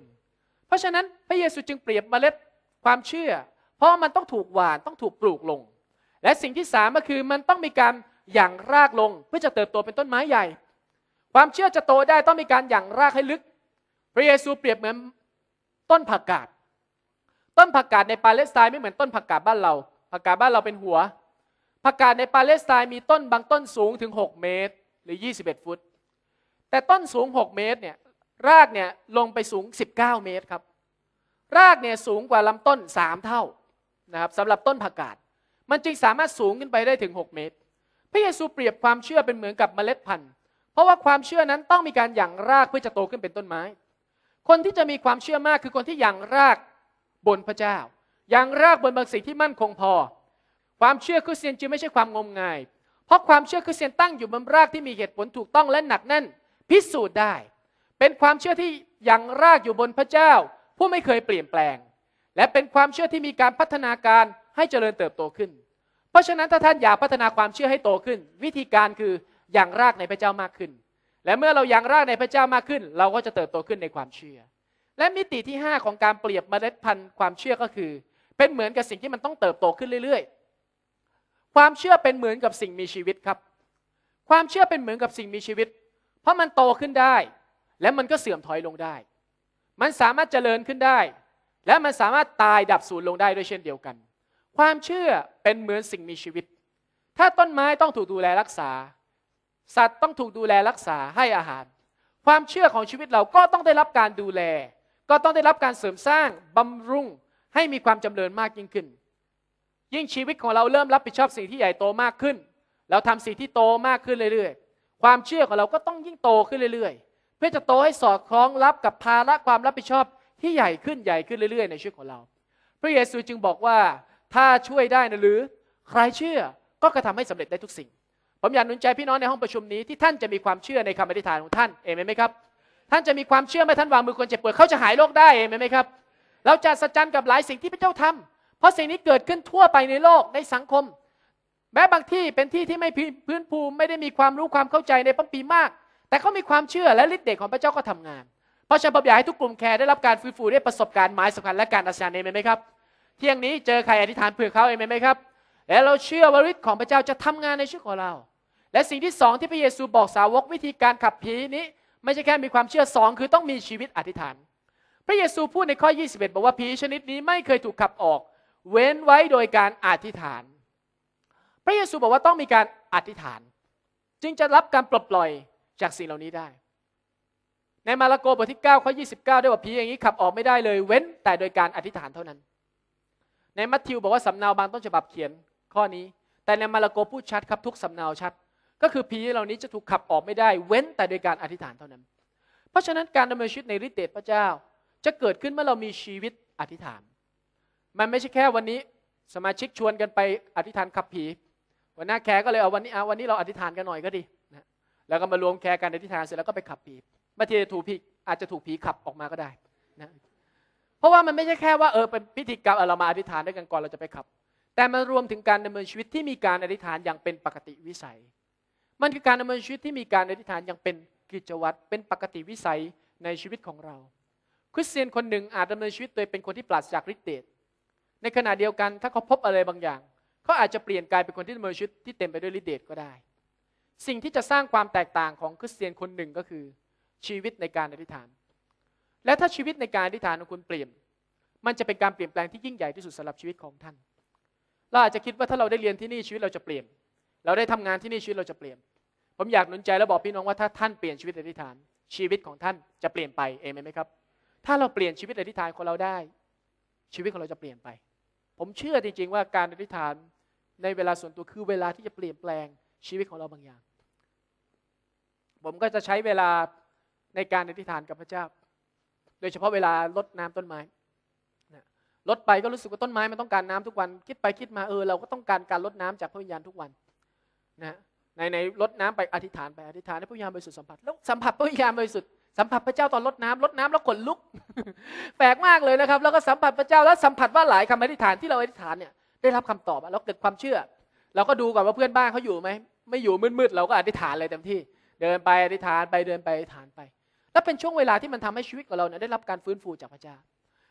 เพราะฉะนั้นพระเยซูจึงเปรียบเมล็ดความเชื่อ เพราะมันต้องถูกหว่านต้องถูกปลูกลง และสิ่งที่สามก็คือมันต้องมีการหยั่งรากลงเพื่อจะเติบโตเป็นต้นไม้ใหญ่ ความเชื่อจะโตได้ต้องมีการหยั่งรากให้ลึก พระเยซูเปรียบเหมือนต้นผักกาด ต้นผักกาดในปาเลสไตน์ไม่เหมือนต้นผักกาดบ้านเรา ผักกาดบ้านเราเป็นหัว ผักกาดในปาเลสไตน์มีต้นบางต้นสูงถึง6เมตรหรือ 21 ฟุต แต่ต้นสูง 6 เมตรเนี่ยรากเนี่ยลงไปสูง 19 เมตรครับ รากเนี่ยสูงกว่าลำต้น 3 เท่านะครับสำหรับต้นผักกาด มันจึงสามารถสูงขึ้นไปได้ถึง 6 เมตร พระเยซูเปรียบความเชื่อเป็นเหมือนกับเมล็ดพันธุ์ เพราะว่าความเชื่อนั้นต้องมีการหยั่งรากเพื่อจะโตขึ้นเป็นต้นไม้ คนที่จะมีความเชื่อมากคือคนที่หยั่งรากบนพระเจ้า หยั่งรากบนบางสิ่งที่มั่นคงพอ ความเชื่อคริสเตียนจึงไม่ใช่ความงมงาย เพราะความเชื่อคริสเตียนตั้งอยู่บนรากที่มีเหตุผลถูกต้องและหนักแน่น พิสูจน์ได้เป็นความเชื่อที่ยังรากอยู่บนพระเจ้าผู้ไม่เคยเปลี่ยนแปลง และเป็นความเชื่อที่มีการพัฒนาการให้เจริญเติบโตขึ้น เพราะฉะนั้นถ้าท่านอยากพัฒนาความเชื่อให้โตขึ้น วิธีการคืออย่างรากในพระเจ้ามากขึ้น และเมื่อเรายังรากในพระเจ้ามากขึ้น เราก็จะเติบโตขึ้นในความเชื่อ และมิติที่5ของการเปรียบเมล็ดพันธุ์ความเชื่อก็คือ เป็นเหมือนกับสิ่งที่มันต้องเติบโตขึ้นเรื่อย ๆ ความเชื่อเป็นเหมือนกับสิ่งมีชีวิตครับ ความเชื่อเป็นเหมือนกับสิ่งมีชีวิต เพราะมันโตขึ้นได้และมันก็เสื่อมถอยลงได้ มันสามารถเจริญขึ้นได้ และมันสามารถตายดับสูญลงได้ด้วยเช่นเดียวกัน ความเชื่อเป็นเหมือนสิ่งมีชีวิต ถ้าต้นไม้ต้องถูกดูแลรักษา สัตว์ต้องถูกดูแลรักษาให้อาหาร ความเชื่อของชีวิตเราก็ต้องได้รับการดูแล ก็ต้องได้รับการเสริมสร้างบำรุงให้มีความจำเริญมากยิ่งขึ้น ยิ่งชีวิตของเราเริ่มรับผิดชอบสิ่งที่ใหญ่โตมากขึ้นเราทำสิ่งที่โตมากขึ้นเรื่อยๆ ความเชื่อของเราก็ต้องยิ่งโตขึ้นเรื่อยๆพื่อจะโตให้สอดคล้องรับกับภาระความรับผิดชอบที่ใหญ่ขึ้นใหญ่ขึ้นเรื่อย ๆในชีวิตของเรา พระเยซูจึงบอกว่าถ้าช่วยได้นะหรือใครเชื่อก็กระทาให้สำเร็จได้ทุกสิ่ง ผมอยากหนุนใจพี่น้องในห้องประชุมนี้ที่ท่านจะมีความเชื่อในคำอธิษฐานของท่าน เอเมนไหมครับ ท่านจะมีความเชื่อเมื่อท่านวางมือคนเจ็บป่วยเขาจะหายโรคได้เอเมนไหมครับ เราจะสัจจันกับหลายสิ่งที่พระเจ้าทำ เพราะสิ่งนี้เกิดขึ้นทั่วไปในโลกในสังคม แม้บางที่เป็นที่ที่ไม่พื้นภูมิไม่ได้มีความรู้ความเข้าใจในปัมปีมากแต่เขามีความ เชื่อ และ ฤทธิ์เดชของพระเจ้า ก็ทำงาน เพราะฉันั้นผอยากให้ ทุก กลุ่ม แคร์ ได้ รับ การฟื้นฟูได้ ประสบการณ์ หมายสำคัญ และ การอัศจรรย์เองไหมครับ เที่ยงนี้ เจอ ใคร อธิษฐานเผื่อเขาเองไหมครับ และ เราเชื่อว่าฤทธิ์ ของพระเจ้าจะทำงาน ในชีวิตของเรา และ สิ่งที่สอง ที่ พระเยซู บอก สาวก วิธีการขับ ผี นี้ ไม่ ใช่ แค่ มี ความ เชื่อสอง คือ ต้อง มี ชีวิต อธิษฐาน พระเยซู พูด ใน ข้อ 21 บอกว่า ผี ชนิดนี้ไม่เคยถูกขับออก เว้นไว้โดยการอธิษฐาน พระเยซูบอกว่าต้องมีการอธิษฐาน จึงจะรับการปลดปล่อยจากสิ่งเหล่านี้ได้ ในมาระโกบทที่ 9 ข้อ 29 ได้ว่าผีอย่างนี้ขับออกไม่ได้เลย เว้นแต่โดยการอธิษฐานเท่านั้น ในมัทธิวบอกว่าสำเนาบางต้นฉบับเขียนข้อนี้ แต่ในมาระโกพูดชัดครับทุกสำเนาชัด ก็คือผีเหล่านี้จะถูกขับออกไม่ได้ เว้นแต่โดยการอธิษฐานเท่านั้น เพราะฉะนั้นการดำเนินชีวิตในฤทธิเดชพระเจ้าจะเกิดขึ้นเมื่อเรามีชีวิตอธิษฐาน มันไม่ใช่แค่วันนี้สมาชิกชวนกันไปอธิษฐานขับผีหัวหน้าแขกก็เลยเอาวันนี้เอาวันนี้เราอธิษฐานกันหน่อยก็ดีแล้วก็มารวมแคร์กันในทิฏฐานเสร็จแล้วก็ไปขับผีบางทีถูกผีอาจจะถูกผีขับออกมาก็ได้นะ เพราะว่ามันไม่ใช่แค่ว่าเออเป็นพิธีกรรมเรามาอธิษฐานด้วยกันก่อนเราจะไปขับ แต่มันรวมถึงการดำเนินชีวิตที่มีการอธิษฐานอย่างเป็นปกติวิสัย มันคือการดำเนินชีวิตที่มีการอธิษฐานอย่างเป็นกิจวัตรเป็นปกติวิสัยในชีวิตของเรา คริสเตียนคนหนึ่งอาจดำเนินชีวิตโดยเป็นคนที่ปราศจากฤทธิ์เดชในขณะเดียวกันถ้าเขาพบอะไรบางอย่างเขาอาจจะเปลี่ยนกลายเป็นคนที่ดำเนินชีวิตที่เต็มไปด้วยฤทธิ์เดชก็ได้สิ่งที่จะสร้างความแตกต่างของคริสเตียนคนหนึ่งก็คือชีวิตในการอธิษฐาน และถ้าชีวิตในการอธิษฐานของคุณเปลี่ยน มันจะเป็นการเปลี่ยนแปลงที่ยิ่งใหญ่ที่สุดสำหรับชีวิตของท่านเราอาจจะคิดว่าถ้าเราได้เรียนที่นี่ชีวิตเราจะเปลี่ยน เราได้ทำงานที่นี่ชีวิตเราจะเปลี่ยน ผมอยากหนุนใจและบอกพี่น้องว่าถ้าท่านเปลี่ยนชีวิตอธิษฐาน ชีวิตของท่านจะเปลี่ยนไปเองไหมครับถ้าเราเปลี่ยนชีวิตอธิษฐานของเราได้ ชีวิตของเราจะเปลี่ยนไป ผมเชื่อจริงๆว่าการอธิษฐานในเวลาส่วนตัวคือเวลาที่จะเปลี่ยนแปลงชีวิตของเราบางอย่างผมก็จะใช้เวลาในการอธิษฐานกับพระเจ้าโดยเฉพาะเวลาลดน้ำต้นไม้ลดไปก็รู้สึกว่าต้นไม้มันต้องการน้ำทุกวัน คิดไปคิดมาเออเราก็ต้องการการลดน้ำจากพระวิญญาณทุกวันนะในในลดน้ำ ไปอธิษฐานไปอธิษฐานให้พระวิญญาณบริสุทธิ์สัมผัสแล้วสัมผัสพระวิญญาณบริสุทธิ์สัมผัสพระเจ้าตอนลดน้ำลดน้ำแล้วขนลุก แปลกมากเลยนะครับแล้วก็สัมผัสพระเจ้าแล้วสัมผัสว่าหลายคำอธิษฐานที่เราอธิษฐานเนี่ยได้รับคำตอบแล้วเกิดความเชื่อ เราก็ดูก่อนว่าเพื่อนบ้านเขาอยู่ไหมไม่อยู่มืดๆเราก็อธิษฐานเลยเต็มที่เดินไปอธิษฐานไปเดินไปอธิษฐานไป แล้วเป็นช่วงเวลาที่มันทำให้ชีวิตของเราเนี่ยได้รับการฟื้นฟูจากพระเจ้า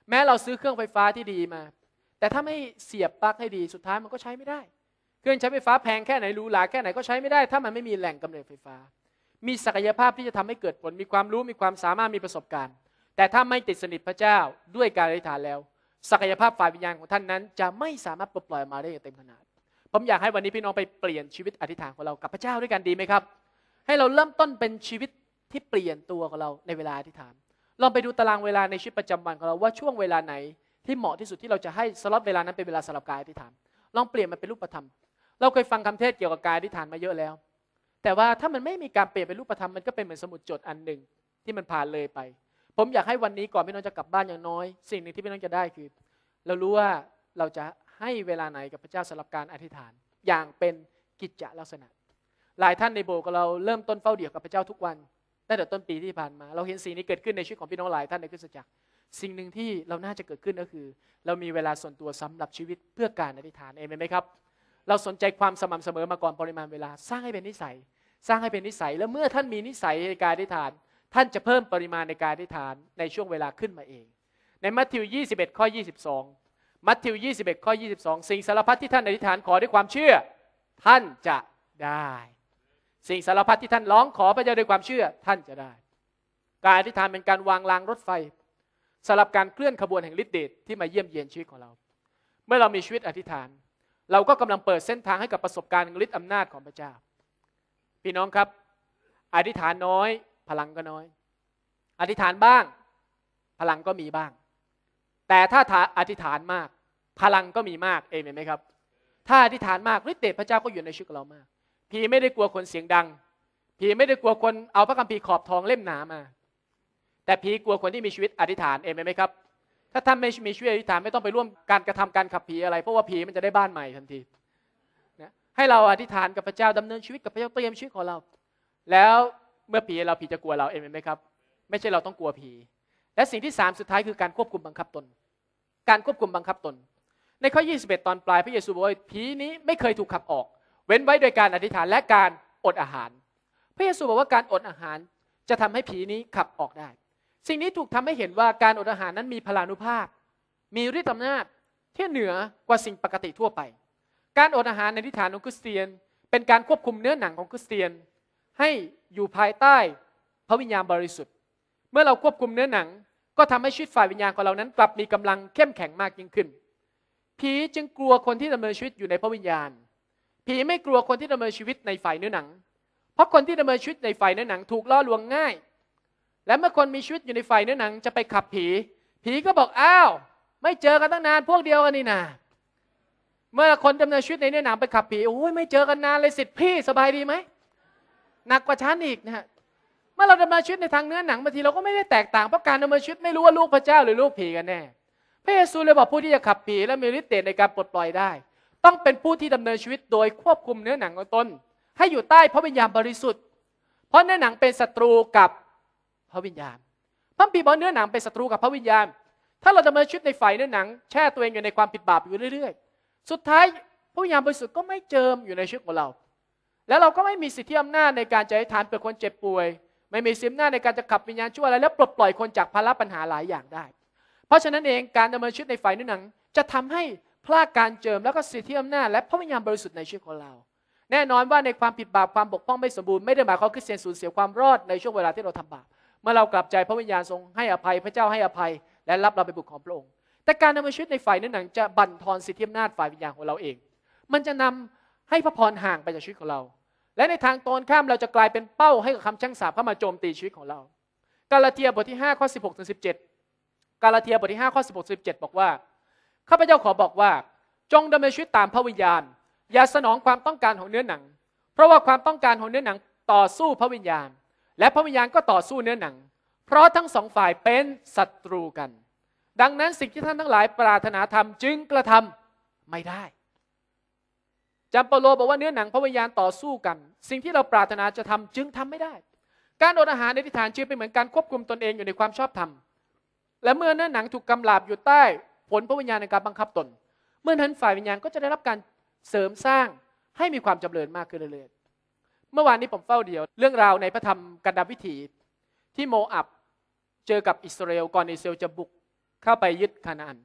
แม้เราซื้อเครื่องไฟฟ้าที่ดีมา แต่ถ้าไม่เสียบปลั๊กให้ดี สุดท้ายมันก็ใช้ไม่ได้ เครื่องใช้ไฟฟ้าแพงแค่ไหนรูหราแค่ไหนก็ใช้ไม่ได้ ถ้ามันไม่มีแหล่งกำเนิดไฟฟ้า มีศักยภาพที่จะทำให้เกิดผล มีความรู้ มีความสามารถ มีประสบการณ์ แต่ถ้าไม่ติดสนิทพระเจ้าด้วยการอธิษฐานแล้ว ศักยภาพฝ่ายวิญญาณของท่านนั้นจะไม่สามารถปลดปล่อยมาได้อย่างเต็มขนาด ผมอยากให้วันนี้พี่น้องไปเปลี่ยนชีวิตอธิษฐานของเรากับพระเจ้าด้วยกันดีไหมครับให้เราเริ่มต้นเป็นชีวิตที่เปลี่ยนตัวของเราในเวลาอธิษฐานลองไปดูตารางเวลาในชีวิตประจำวันของเราว่าช่วงเวลาไหนที่เหมาะที่สุดที่เราจะให้สล็อตเวลานั้นเป็นเวลาสำหรับการอธิษฐาน ลองเปลี่ยนมันเป็นรูปธรรม เราเคยฟังคำเทศเกี่ยวกับการอธิษฐานมาเยอะแล้ว แต่ว่าถ้ามันไม่มีการเปลี่ยนเป็นรูปธรรมมันก็เป็นเหมือนสมุดจดอันหนึ่งที่มันผ่านเลยไป ผมอยากให้วันนี้ก่อนพี่น้องจะกลับบ้านอย่างน้อย สิ่งหนึ่งที่พี่น้องจะได้คือเรารู้ว่าเราจะให้เวลาไหนกับพระเจ้าสำหรับการอธิษฐาน อย่างเป็นกิจจลักษณะหลายท่านในโบสถ์เราเริ่มต้นเฝ้าเดี่ยวกับพระเจ้าทุกวันตั้งแต่ต้นปีที่ผ่านมา เราเห็นสิ่งนี้เกิดขึ้นในชีวิตของพี่น้องหลายท่านในคริสตจักรสิ่งหนึ่งที่เราน่าจะเกิดขึ้นก็คือเรามีเวลาส่วนตัวสำหรับชีวิตเพื่อการอธิษฐานเองไหมครับ เราสนใจความสม่ำเสมอมาก่อนปริมาณเวลาสร้างให้เป็นนิสัย สร้างให้เป็นนิสัย แล้วเมื่อท่านมีนิสัยในการอธิษฐาน ท่านจะเพิ่มปริมาณในการอธิษฐานในช่วงเวลาขึ้นมาเอง ในมัทธิว21 ข้อ22มัทธิว21ข้อ22สิ่งสารพัดที่ท่านอธิษฐานขอด้วยความเชื่อ ท่านจะได้สิ่งสารพัดที่ท่านร้องขอพระเจ้าด้วยความเชื่อท่านจะได้ การอธิษฐานเป็นการวางรางรถไฟสำหรับการเคลื่อนขบวนแห่งฤทธิเดชที่มาเยี่ยมเยียนชีวิตของเรา เมื่อเรามีชีวิตอธิษฐาน เราก็กำลังเปิดเส้นทางให้กับประสบการณ์ฤทธิอำนาจของพระเจ้า พี่น้องครับ อธิษฐานน้อย พลังก็น้อย อธิษฐานบ้าง พลังก็มีบ้าง แต่ถ้าอธิษฐานมากพลังก็มีมาก เองไหมครับ ถ้าอธิษฐานมากฤทธิเดชพระเจ้าก็อยู่ในชีวิตเรามากพีไม่ได้กลัวคนเสียงดังพีไม่ได้กลัวคนเอาพระคัมภีร์ขอบทองเล่มหนามา แต่พีกลัวคนที่มีชีวิตอธิษฐานเองไหมครับถ้าท่านไม่มีชีวิตอธิษฐานไม่ต้องไปร่วมการกระทำการขับผีอะไร เพราะว่าผีมันจะได้บ้านใหม่ทันทีนะให้เราอธิษฐานกับพระเจ้า ดำเนินชีวิตกับพระเจ้าเตรียมชีวิตของเรา แล้วเมื่อผีเราผีจะกลัวเราเองไหมครับไม่ใช่เราต้องกลัวผีและสิ่งที่สามสุดท้ายคือการควบคุมบังคับตน การควบคุมบังคับตน ในข้อ21ตอนปลายพระเยซูบอกว่าผีนี้ไม่เคยถูกขับออกเว้นไว้โดยการอธิษฐานและการอดอาหาร พระเยซูบอกว่าการอดอาหารจะทำให้ผีนี้ขับออกได้ สิ่งนี้ถูกทำให้เห็นว่าการอดอาหารนั้นมีพลานุภาพ มีฤทธิ์อำนาจที่เหนือกว่าสิ่งปกติทั่วไป การอดอาหารในทิฏฐานของคริสเตียน เป็นการควบคุมเนื้อหนังของคริสเตียน ให้อยู่ภายใต้พระวิญญาณบริสุทธิ์ เมื่อเราควบคุมเนื้อหนัง ก็ทำให้ชีวิตฝ่ายวิญญาณของเรานั้น กลับมีกำลังเข้มแข็งมากยิ่งขึ้น ผีจึงกลัวคนที่ดำเนินชีวิตอยู่ในพระวิญญาณผีไม่กลัวคนที่ดำเนินชีวิตในฝ่ายเนื้อหนัง เพราะคนที่ดำเนินชีวิตในฝ่ายเนื้อหนังถูกล่อลวงง่าย และเมื่อคนมีชีวิตอยู่ในฝ่ายเนื้อหนัง จะไปขับผี ผีก็บอกอ้าวไม่เจอกันตั้งนาน พวกเดียวกันนี่นาเมื่อคนดำเนินชีวิตในเนื้อหนังไปขับผี โอ้ยไม่เจอกันนานเลยสิทธิ์พี่สบายดีไหมหนักกว่าชั้นอีกนะฮะ เมื่อเราดำเนินชีวิตในทางเนื้อหนังบางทีเราก็ไม่ได้แตกต่างเพราะการดำเนินชีวิตไม่รู้ว่าลูกพระเจ้าหรือลูกผีกันแน่ พระเยซูเลยบอกผู้ที่จะขับผีและมีฤทธิ์เดชในการปลดปล่อยได้ต้องเป็นผู้ที่ดำเนินชีวิตโดยควบคุมเนื้อหนังของตนให้อยู่ใต้พระวิญญาณบริสุทธิ์เพราะเนื้อหนังเป็นศัตรูกับพระวิญญาณพระบิดบอกเนื้อหนังเป็นศัตรูกับพระวิญญาณถ้าเราดำเนินชีวิตในฝ่ายเนื้อหนังแช่ตัวเองอยู่ในความผิดบาปอยู่เรื่อย ๆ สุดท้ายพระวิญญาณบริสุทธิ์ก็ไม่เจิมอยู่ในชีวิตของเรา แล้วเราก็ไม่มีสิทธิอำนาจ ในการจะให้ทานเปิดคนเจ็บป่วย ไม่มีสิทธิอำนาจในการจะขับวิญญาณชั่วอะไรแล้วปลดปล่อยคนจากภาระปัญหาหลายอย่างได้ เพราะฉะนั้นเองการดำเนินชีวิตในฝ่ายเนื้อหนังจะทำให้พลาดการเจิมแล้วก็สิทธิอำนาจและพระวิญญาณบริสุทธิ์ในชีวิตของเรา แน่นอนว่าในความผิดบาปความบกพร่องไม่สมบูรณ์ ไม่ได้หมายความคริสเตียนสูญเสียความรอดในช่วงเวลาที่เราทำบาปเมื่อเรากลับใจพระวิญญาณทรงให้อภัยพระเจ้าให้อภัย และรับเราเป็นบุตรของพระองค์แต่การดำเนินชีวิตในฝ่ายนั้นหนังจะบั่นทอนสิทธิอำนาจฝ่ายวิญญาณของเราเอง มันจะนำให้พระพรห่างไปจากชีวิตของเรา และในทางตอนข้ามเราจะกลายเป็นเป้าให้กับคำช่่งสาปเข้ามาโจมตีชีวิตของเรา กาลาเทียบทที่5ข้อ16ถึง17กาลาเทียบทที่5ข้อ16ถึง17บอกว่าข้าพเจ้าขอบอกว่า จงดำเนินชีวิตตามพระวิญญาณอย่าสนองความต้องการของเนื้อหนัง เพราะว่าความต้องการของเนื้อหนังต่อสู้พระวิญญาณ และพระวิญญาณก็ต่อสู้เนื้อหนัง เพราะทั้งสองฝ่ายเป็นศัตรูกัน ดังนั้นสิ่งที่ท่านทั้งหลาย ปรารถนาทำจึงกระทำไม่ได้จำเปโลบอกว่าเนื้อหนังพระวิญญาณต่อสู้กัน สิ่งที่เราปรารถนาจะทำจึงทำไม่ได้ การอดอาหารในทิฏฐานชีวิเป็นเหมือนการควบคุมตนเองอยู่ในความชอบธรรม และเมื่อเนื้อหนังถูกกำลาบอยู่ใต้ผลพระวิญญาณในการบังคับตน เมื่อนั้นฝ่ายวิญญาณก็จะได้รับการเสริมสร้างให้มีความจำเริญมากขึ้นเรื่อยๆเมื่อวานนี้ผมเฝ้าเดียว เรื่องราวในพระธรรม กันดาวิถีที่โมอับเจอกับอิสราเอลก่อนอิสราเอลจะบุกเข้าไปยึดคานาอัน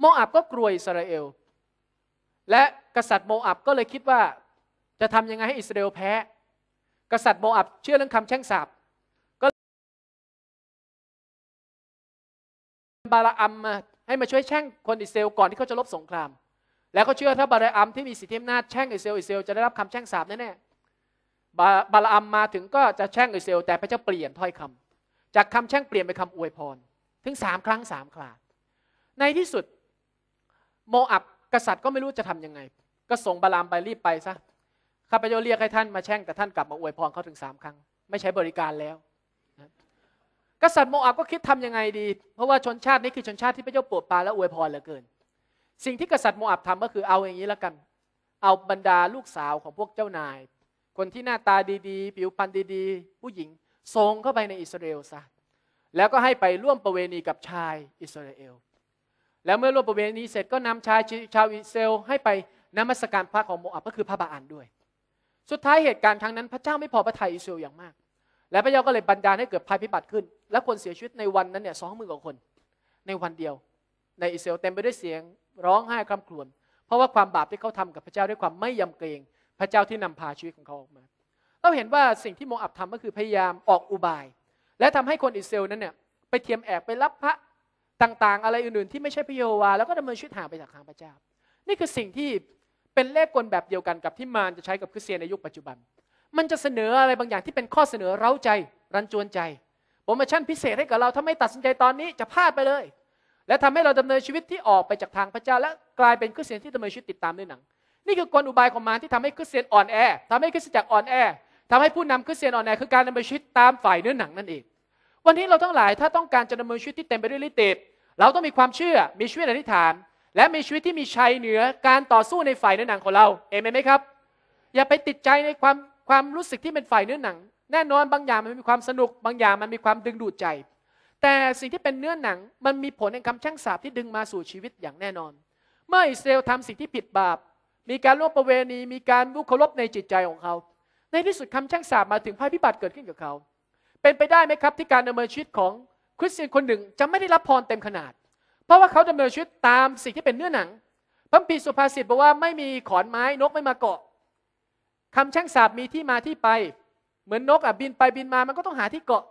โมอับก็กลัวอิสราเอลและกษัตริย์โมอับก็เลยคิดว่าจะทำยังไงให้อิสราเอลแพ้กษัตริย์โมอับเชื่อเรื่องคำแช่งสาปก็บาลาอัมมาให้มาช่วยแช่งคนอิสราเอลก่อนที่เขาจะลบสงคราม แล้วก็เชื่อถ้าบาลามที่มีสิทธิอำนาจแช่งอิสราเอลอิสราเอลจะได้รับคำแช่งสาปแน่ๆ บาบาลามมาถึงก็จะแช่งอิสราเอลแต่พระเจ้าเปลี่ยนถ้อยคำ จากคำแช่งเปลี่ยนเป็นคำอวยพร ถึงสามครั้งสามคราในที่สุดโมอับกษัตริย์ก็ไม่รู้จะทํำยังไง ก็ส่งบาลามไปรีบไปซะข้าพเจ้าเรียกให้ท่านมาแช่งแต่ท่านกลับมาอวยพรเขาถึงสามครั้งไม่ใช้บริการแล้วกษัตริย์โมอาบก็คิดทํำยังไงดี เพราะว่าชนชาตินี้คือชนชาติที่พระเจ้าโปรดปรานและอวยพรเหลือเกิน สิ่งที่กษัตริย์โมอาบทำก็คือเอาอย่างนี้ละกัน เอาบรรดาลูกสาวของพวกเจ้านาย คนที่หน้าตาดีๆ ผิวพรรณดีๆ ผู้หญิงส่งเข้าไปในอิสราเอลซะ แล้วก็ให้ไปร่วมประเวณีกับชายอิสราเอลแล้วเมื่อร่วมประเวณีเสร็จก็นำชายชาวอิสราเอลให้ไปนมัสการพระของโมอาบก็คือพระบาอันด้วย สุดท้ายเหตุการณ์ครั้งนั้น พระเจ้าไม่พอพระทัยอิสราเอลอย่างมากและพระเจ้าก็เลยบันดาลให้เกิดภัยพิบัติขึ้นและคนเสียชีวิตในวันนั้นเนี่ยสองหมื่นกว่าคนในวันเดียว ในอิสราเอลเต็มไปด้วยเสียงร้องไห้คร่ำครวญเพราะว่าความบาปที่เขาทำกับพระเจ้าด้วยความไม่ยำเกรงพระเจ้าที่นำพาชีวิตของเขาออกมา เราเห็นว่าสิ่งที่โมอับทำก็คือพยายามออกอุบาย และทำให้คนอิสราเอลนั้นเนี่ยไปเทียมแอบไปรับพระต่างๆ อะไรอื่นๆที่ไม่ใช่พระโยวาแล้วก็ดำเนินชีวิตห่างไปจากทางพระเจ้านี่คือสิ่งที่เป็นเลขกลแบบเดียวกันกับที่มารจะใช้กับคริสเตียนในยุคปัจจุบันมันจะเสนออะไรบางอย่างที่เป็นข้อเสนอเร้าใจรันจวนใจโปรโมชั่นพิเศษให้กับเราถ้าไม่ตัดสินใจตอนนี้จะพลาดไปเลย และทำให้เราดำเนินชีวิตที่ออกไปจากทางพระเจ้า และกลายเป็นคริสเตียนที่ดำเนินชีวิตติดตามด้วยหนัง นี่คือกลอุบายของมารที่ทำให้คริสเตียนอ่อนแอ ทำให้คริสตจักรอ่อนแอ ทำให้ผู้นำคริสเตียนอ่อนแอคือการดำเนินชีวิตตามฝ่ายเนื้อหนังนั่นเอง วันนี้เราทั้งหลายถ้าต้องการจะดำเนินชีวิตที่เต็มไปด้วยฤทธิ์เดชเราต้องมีความเชื่อมีชีวิตอธิษฐานและมีชีวิตที่มีชัยเหนือการต่อสู้ในฝ่ายเนื้อหนังของเรา เอเมนไหมครับ อย่าไปติดใจในความความรู้สึกที่เป็นฝ่ายเนื้อหนังแน่นอนบางอย่างมันมีความสนุก บางอย่างมันมีความดึงดูดใจ แต่สิ่งที่เป็นเนื้อหนังมันมีผลในคำแช่งสาปที่ดึงมาสู่ชีวิตอย่างแน่นอน เมื่ออิสราเอลทำสิ่งที่ผิดบาป มีการล่วงประเวณีมีการบุคลบในจิตใจของเขา ในที่สุดคำแช่งสาปมาถึงภัยพิบัติเกิดขึ้นกับเขา เป็นไปได้ไหมครับที่การดำเนินชีวิตของคริสเตียนคนหนึ่งจะไม่ได้รับพรเต็มขนาด เพราะว่าเขาดำเนินชีวิตตามสิ่งที่เป็นเนื้อหนังพระปีสุภาษิตบอกว่าไม่มีขอนไม้นกไม่มาเกาะคำแช่งสาบมีที่มาที่ไป เหมือนนกอ่ะบินไปบินมามันก็ต้องหาที่เกาะ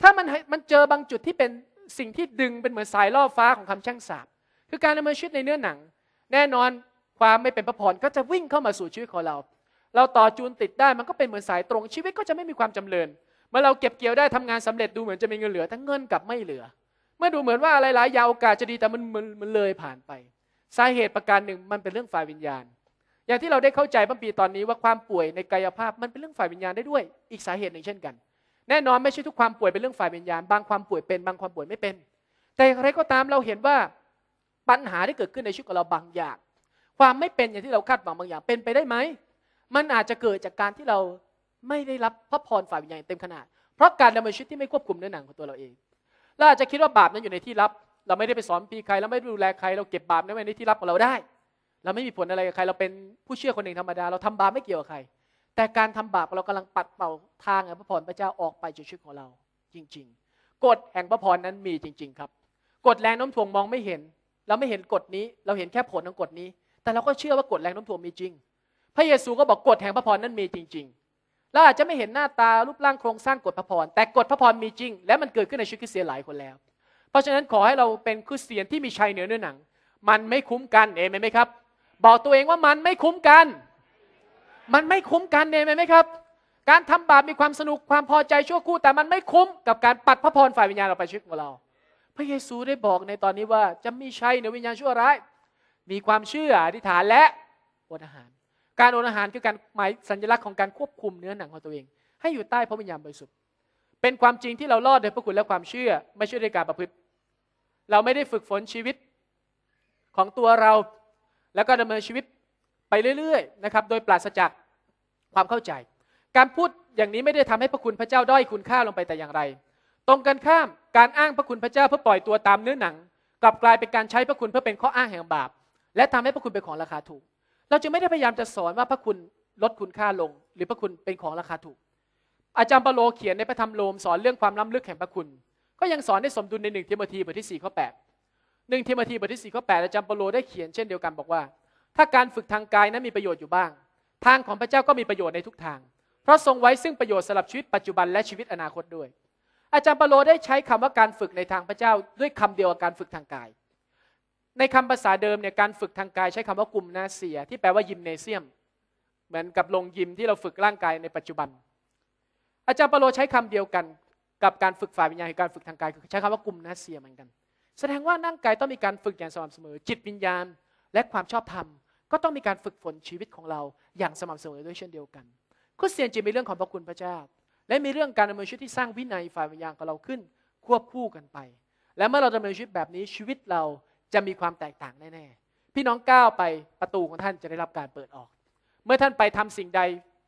ถ้ามันมันเจอบางจุดที่เป็นสิ่งที่ดึงเป็นเหมือนสายล่อฟ้าของคำแช่งสาบคือการดำเนินชีวิตในเนื้อหนัง แน่นอนความไม่เป็นพระพรก็จะวิ่งเข้ามาสู่ชีวิตของเรา เราต่อจูนติดได้มันก็เป็นเหมือนสายตรงชีวิตก็จะไม่มีความจำเริญ เมื่อเราเก็บเกี่ยวได้ทำงานสำเร็จดูเหมือนจะมีเงินเหลือทั้งเงินกับไม่เหลือ เมื่อดูเหมือนว่าอะไรหลายยาโอกาสจะดีแต่มันมันเลยผ่านไป สาเหตุประการหนึ่งมันเป็นเรื่องฝ่ายวิญญาณอย่างที่เราได้เข้าใจบัมปีตอนนี้ว่าความป่วยในกายภาพมันเป็นเรื่องฝ่ายวิญญาณได้ด้วยอีกสาเหตุหนึ่งเช่นกัน แน่นอนไม่ใช่ทุก ความ ป่วยเป็นเรื่องฝ่ายวิญญาณบางความป่วยเป็นบางความป่วยไม่เป็น แต่อย่างไรก็ตามเราเห็นว่าปัญหาที่เกิดขึ้นในชีวิตของเราบางอย่าง ความไม่เป็นอย่างที่เราคาดหวังบางอย่างเป็นไปได้ไหมมันอาจจะเกิดจากการที่เราไม่ได้รับพระพรฝ่ายวิญญาณเต็มขนาดเพราะการดำเนินชีวิตที่ไม่ควบคุมเนื้อหนังของตัวเราเองเราอาจจะคิดว่าบาปนั้นอยู่ในที่ลับ เราไม่ได้ไปสอนปีใครเราไม่ดูแลใคร เราเก็บบาปนั้นไว้ในที่ลับของเราได้เราไม่มีผลอะไรกับใครเราเป็นผู้เชื่อคนหนึ่งธรรมดาเราทำบาปไม่เกี่ยวกับใครแต่การทำบาปเรากำลังปัดเป่าทางแห่งพระพรพระเจ้าออกไปจากชีวิตของเราจริง ๆ กฎแห่งพระพรนั้นมีจริง ๆ ครับกฎแรงโน้มถ่วงมองไม่เห็น เราไม่เห็นกฎนี้เราเห็นแค่ผลของกฎนี้ แต่เราก็เชื่อว่ากฎแรงโน้มถ่วงมีจริงพระเยซูก็บอกกฎแห่งพระพรนั้นมีจริงๆเราอาจจะไม่เห็นหน้าตารูปร่างโครงสร้างกฎพระพร แต่กฎพระพรมีจริง และมันเกิดขึ้นในชีวิตคริสเตียนหลายคนแล้ว เพราะฉะนั้นขอให้เราเป็นคริสเตียนที่มีชัยเหนือเนื้อหนัง มันไม่คุ้มกันเอเมนไหมครับบอกตัวเองว่ามันไม่คุ้มกัน มันไม่คุ้มกันเนี่ยไหมครับ การทำบาปมีความสนุกความพอใจชั่วคู่ แต่มันไม่คุ้มกับการปัดพระพรฝ่ายวิญญาณออกไปชีวิตของเรา พระเยซูได้บอกในตอนนี้ว่าจะมีชัยเหนือวิญญาณชั่วร้าย มีความเชื่ออธิษฐานและอดอาหาร การอดอาหารคือการหมายสัญลักษณ์ของการควบคุมเนื้อหนังของตัวเอง ให้อยู่ใต้พระวิญญาณบริสุทธิ์ เป็นความจริงที่เราลอดโดยพระคุณและความเชื่อ ไม่ใช่ด้วยการประพฤติ เราไม่ได้ฝึกฝนชีวิตของตัวเราแล้วก็ดำเนินชีวิตไปเรื่อยๆนะครับโดยปราศจากความเข้าใจ การพูดอย่างนี้ไม่ได้ทำให้พระคุณพระเจ้า ด้อยคุณค่าลงไปแต่อย่างไร ตรงกันข้ามการอ้างพระคุณพระเจ้าเพื่อปล่อยตัวตามเนื้อหนัง กลับกลายเป็นการใช้พระคุณเพื่อเป็นข้ออ้างแห่งบาป และทำให้พระคุณเป็นของราคาถูก เราจะไม่ได้พยายามจะสอนว่าพระคุณลดคุณค่าลง หรือพระคุณเป็นของราคาถูก อาจารย์ปโลเขียนในพระธรรมโรมสอนเรื่องความล้ำลึกแห่งพระคุณ ก็ยังสอนได้สมดุลในหนึ่งเทโมธีบทที่4ข้อ8หนึ่งเทมธีบทที่สี่ข้อแปดอาจารย์เปโลได้เขียนเช่นเดียวกันบอกว่าถ้าการฝึกทางกายนั้นมีประโยชน์อยู่บ้าง ทางของพระเจ้าก็มีประโยชน์ในทุกทาง เพราะทรงไว้ซึ่งประโยชน์สำหรับชีวิตปัจจุบันและชีวิตอนาคตด้วย อาจารย์เปโลได้ใช้คำว่าการฝึกในทางพระเจ้าด้วยคำเดียวกับการฝึกทางกาย ในคำภาษาเดิมเนี่ยการฝึกทางกาย ใช้คำว่ากุมนาเซีย ที่แปลว่ายิมเนเซียม เหมือนกับลงยิมที่เราฝึกร่างกายในปัจจุบัน อาจารย์เปโลใช้คำเดียวกันกับการฝึกฝ่ายวิญญาณการฝึกทางกายคือใช้คำว่ากุมนาเซียเหมือนกันแสดงว่าร่างกายต้องมีการฝึกอย่างสม่ำเสมอจิตวิญญาณ และความชอบธรรมก็ต้องมีการฝึกฝนชีวิตของเราอย่างสม่ำเสมอด้วยเช่นเดียวกันคริสเตียนจะมีเรื่องของพระคุณพระเจ้าและมีเรื่องการดำเนินชีวิตที่สร้างวินัยฝ่ายวิญญาณของเราขึ้นควบคู่กันไป และเมื่อเราดำเนินชีวิตแบบนี้ชีวิตเราจะมีความแตกต่างแน่ๆพี่น้องก้าวไปประตูของท่านจะได้รับการเปิดออก เมื่อท่านไปทำสิ่งใด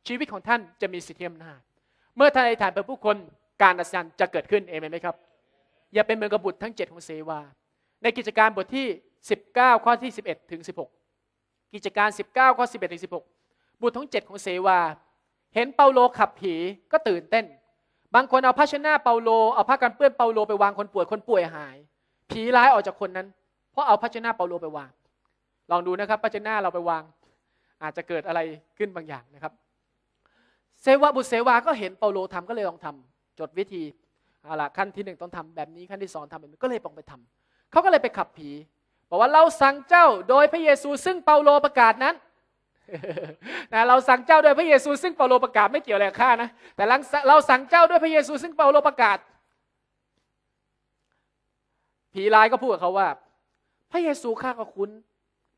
ชีวิตของท่านจะมีสิทธิอำนาจเมื่อท่านอธิษฐานเพื่อผู้คนการอัศจรรย์จะเกิดขึ้นเองไหมครับอย่าเป็นเหมือนกับบุตรทั้ง 7 ของเซวา ในกิจการบทที่ 19 ข้อที่11ถึง16 กิจการ 19 ข้อ11ถึง16 บุตรทั้ง 7 ของเซวา เห็นเปาโลขับผีก็ตื่นเต้น บางคนเอาผ้าชนะเปาโลเอาผ้ากันเปื้อนเปาโล ไปวางคนป่วยคนป่วยหาย ผีร้ายออกจากคนนั้น เพราะเอาผ้าชนะเปาโลไปวาง ลองดูนะครับผ้าชนะเราไปวางอาจจะเกิดอะไรขึ้นบางอย่างนะครับ เซวาบุตรเซวา ก็เห็นเปาโลทำก็เลยลองทำจดวิธีเอาละขั้นที่หนึ่งต้องทำแบบนี้ขั้นที่สองทำแบบนี้ก็เลยลองไปทำเขาก็เลยไปขับผีบอกว่าเราสั่งเจ้าโดยพระเยซูซึ่งเปาโลประกาศนั้นนะเราสั่งเจ้าโดยพระเยซูซึ่งเปาโลประกาศไม่เกี่ยวอะไรข้านะแต่เราสั่งเจ้าด้วยพระเยซู ซึ่งเปาโลประกาศ ผีร้ายก็พูดกับเขาว่า พระเยซูข้าก็คุ้น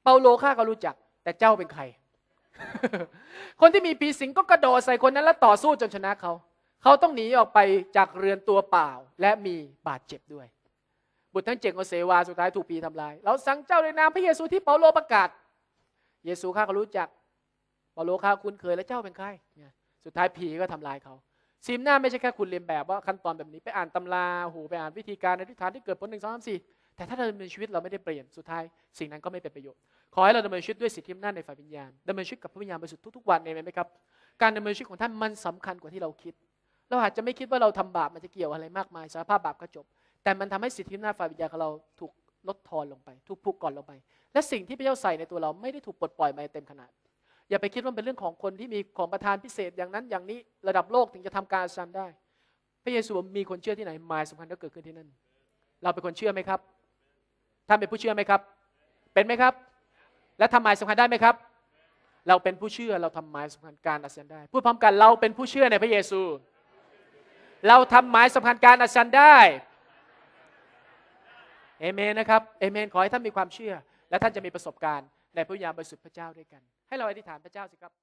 เปาโลข้าก็รู้จัก แต่เจ้าเป็นใคร คนที่มีผีสิงก็กระโดดใส่คนนั้น แล้วต่อสู้จนชนะเขาเขาต้องหนีออกไปจากเรือนตัวเปล่าและมีบาดเจ็บด้วย บุตรทั้งเจ็ดของเสวาสุดท้ายถูกปีทำลายเราสั่งเจ้าในนามพระเยซูที่เปาโลประกาศเยซูข้าก็รู้จักเปาโลข้าคุ้นเคยและเจ้าเป็นใครสุดท้ายผีก็ทำลายเขาซีมหน้าไม่ใช่แค่คุณเรียนแบบว่าขั้นตอนแบบนี้ไปอ่านตำราหูไปอ่าน วิธีการในทิศทางที่เกิดผลหนึ่งสองสามสี่แต่ถ้าเราดำเนินชีวิต เราไม่ได้เปลี่ยนสุดท้ายสิ่งนั้นก็ไม่เป็นประโยชน์ขอให้เราดำเนินชีวิตด้วยสิทธิอำนาจในฝ่ายวิญญาณดำเนินชีวิตกับพระวิญญาณบริสุทธิ์ทุกๆวันเองไหมครับการดำเนินชีวิตของท่านมันสำคัญกว่าที่เราคิดเราอาจจะไม่คิดว่าเราทำบาปมันจะเกี่ยวอะไรมากมายสารภาพบาปก็จบแต่มันทำให้สิทธิอำนาจฝ่ายวิญญาณของเราถูกลดทอนลงไปถูกผูกก่อนลงไป และสิ่งที่พระเจ้าใส่ในตัวเราไม่ได้ถูกปลดปล่อยมาเต็มขนาด อย่าไปคิดว่าเป็นเรื่องของคนที่มีของประทานพิเศษอย่างนั้นอย่างนี้ระดับโลกถึงจะทำการชันได้ พระเยซูมีคนเชื่อที่ไหนหมายสำคัญก็เกิดขึ้นที่นั่น เราเป็นคนเชื่อไหมครับท่านเป็นผู้เชื่อไหมครับ เป็นไหมครับ และทำหมายสำคัญได้ไหมครับ เราเป็นผู้เชื่อเราทำหมายสำคัญการอัศจรรย์ได้พูดพร้อมกันเราเป็นผู้เชื่อในพระเยซูเราทำหมายสำคัญการอัศจรรย์ได้ เอเมนนะครับ เอเมนขอให้ท่านมีความเชื่อ และท่านจะมีประสบการณ์ ในพระยามบริสุทธิ์พระเจ้าด้วยกัน ให้เราอธิษฐานพระเจ้าสิครับ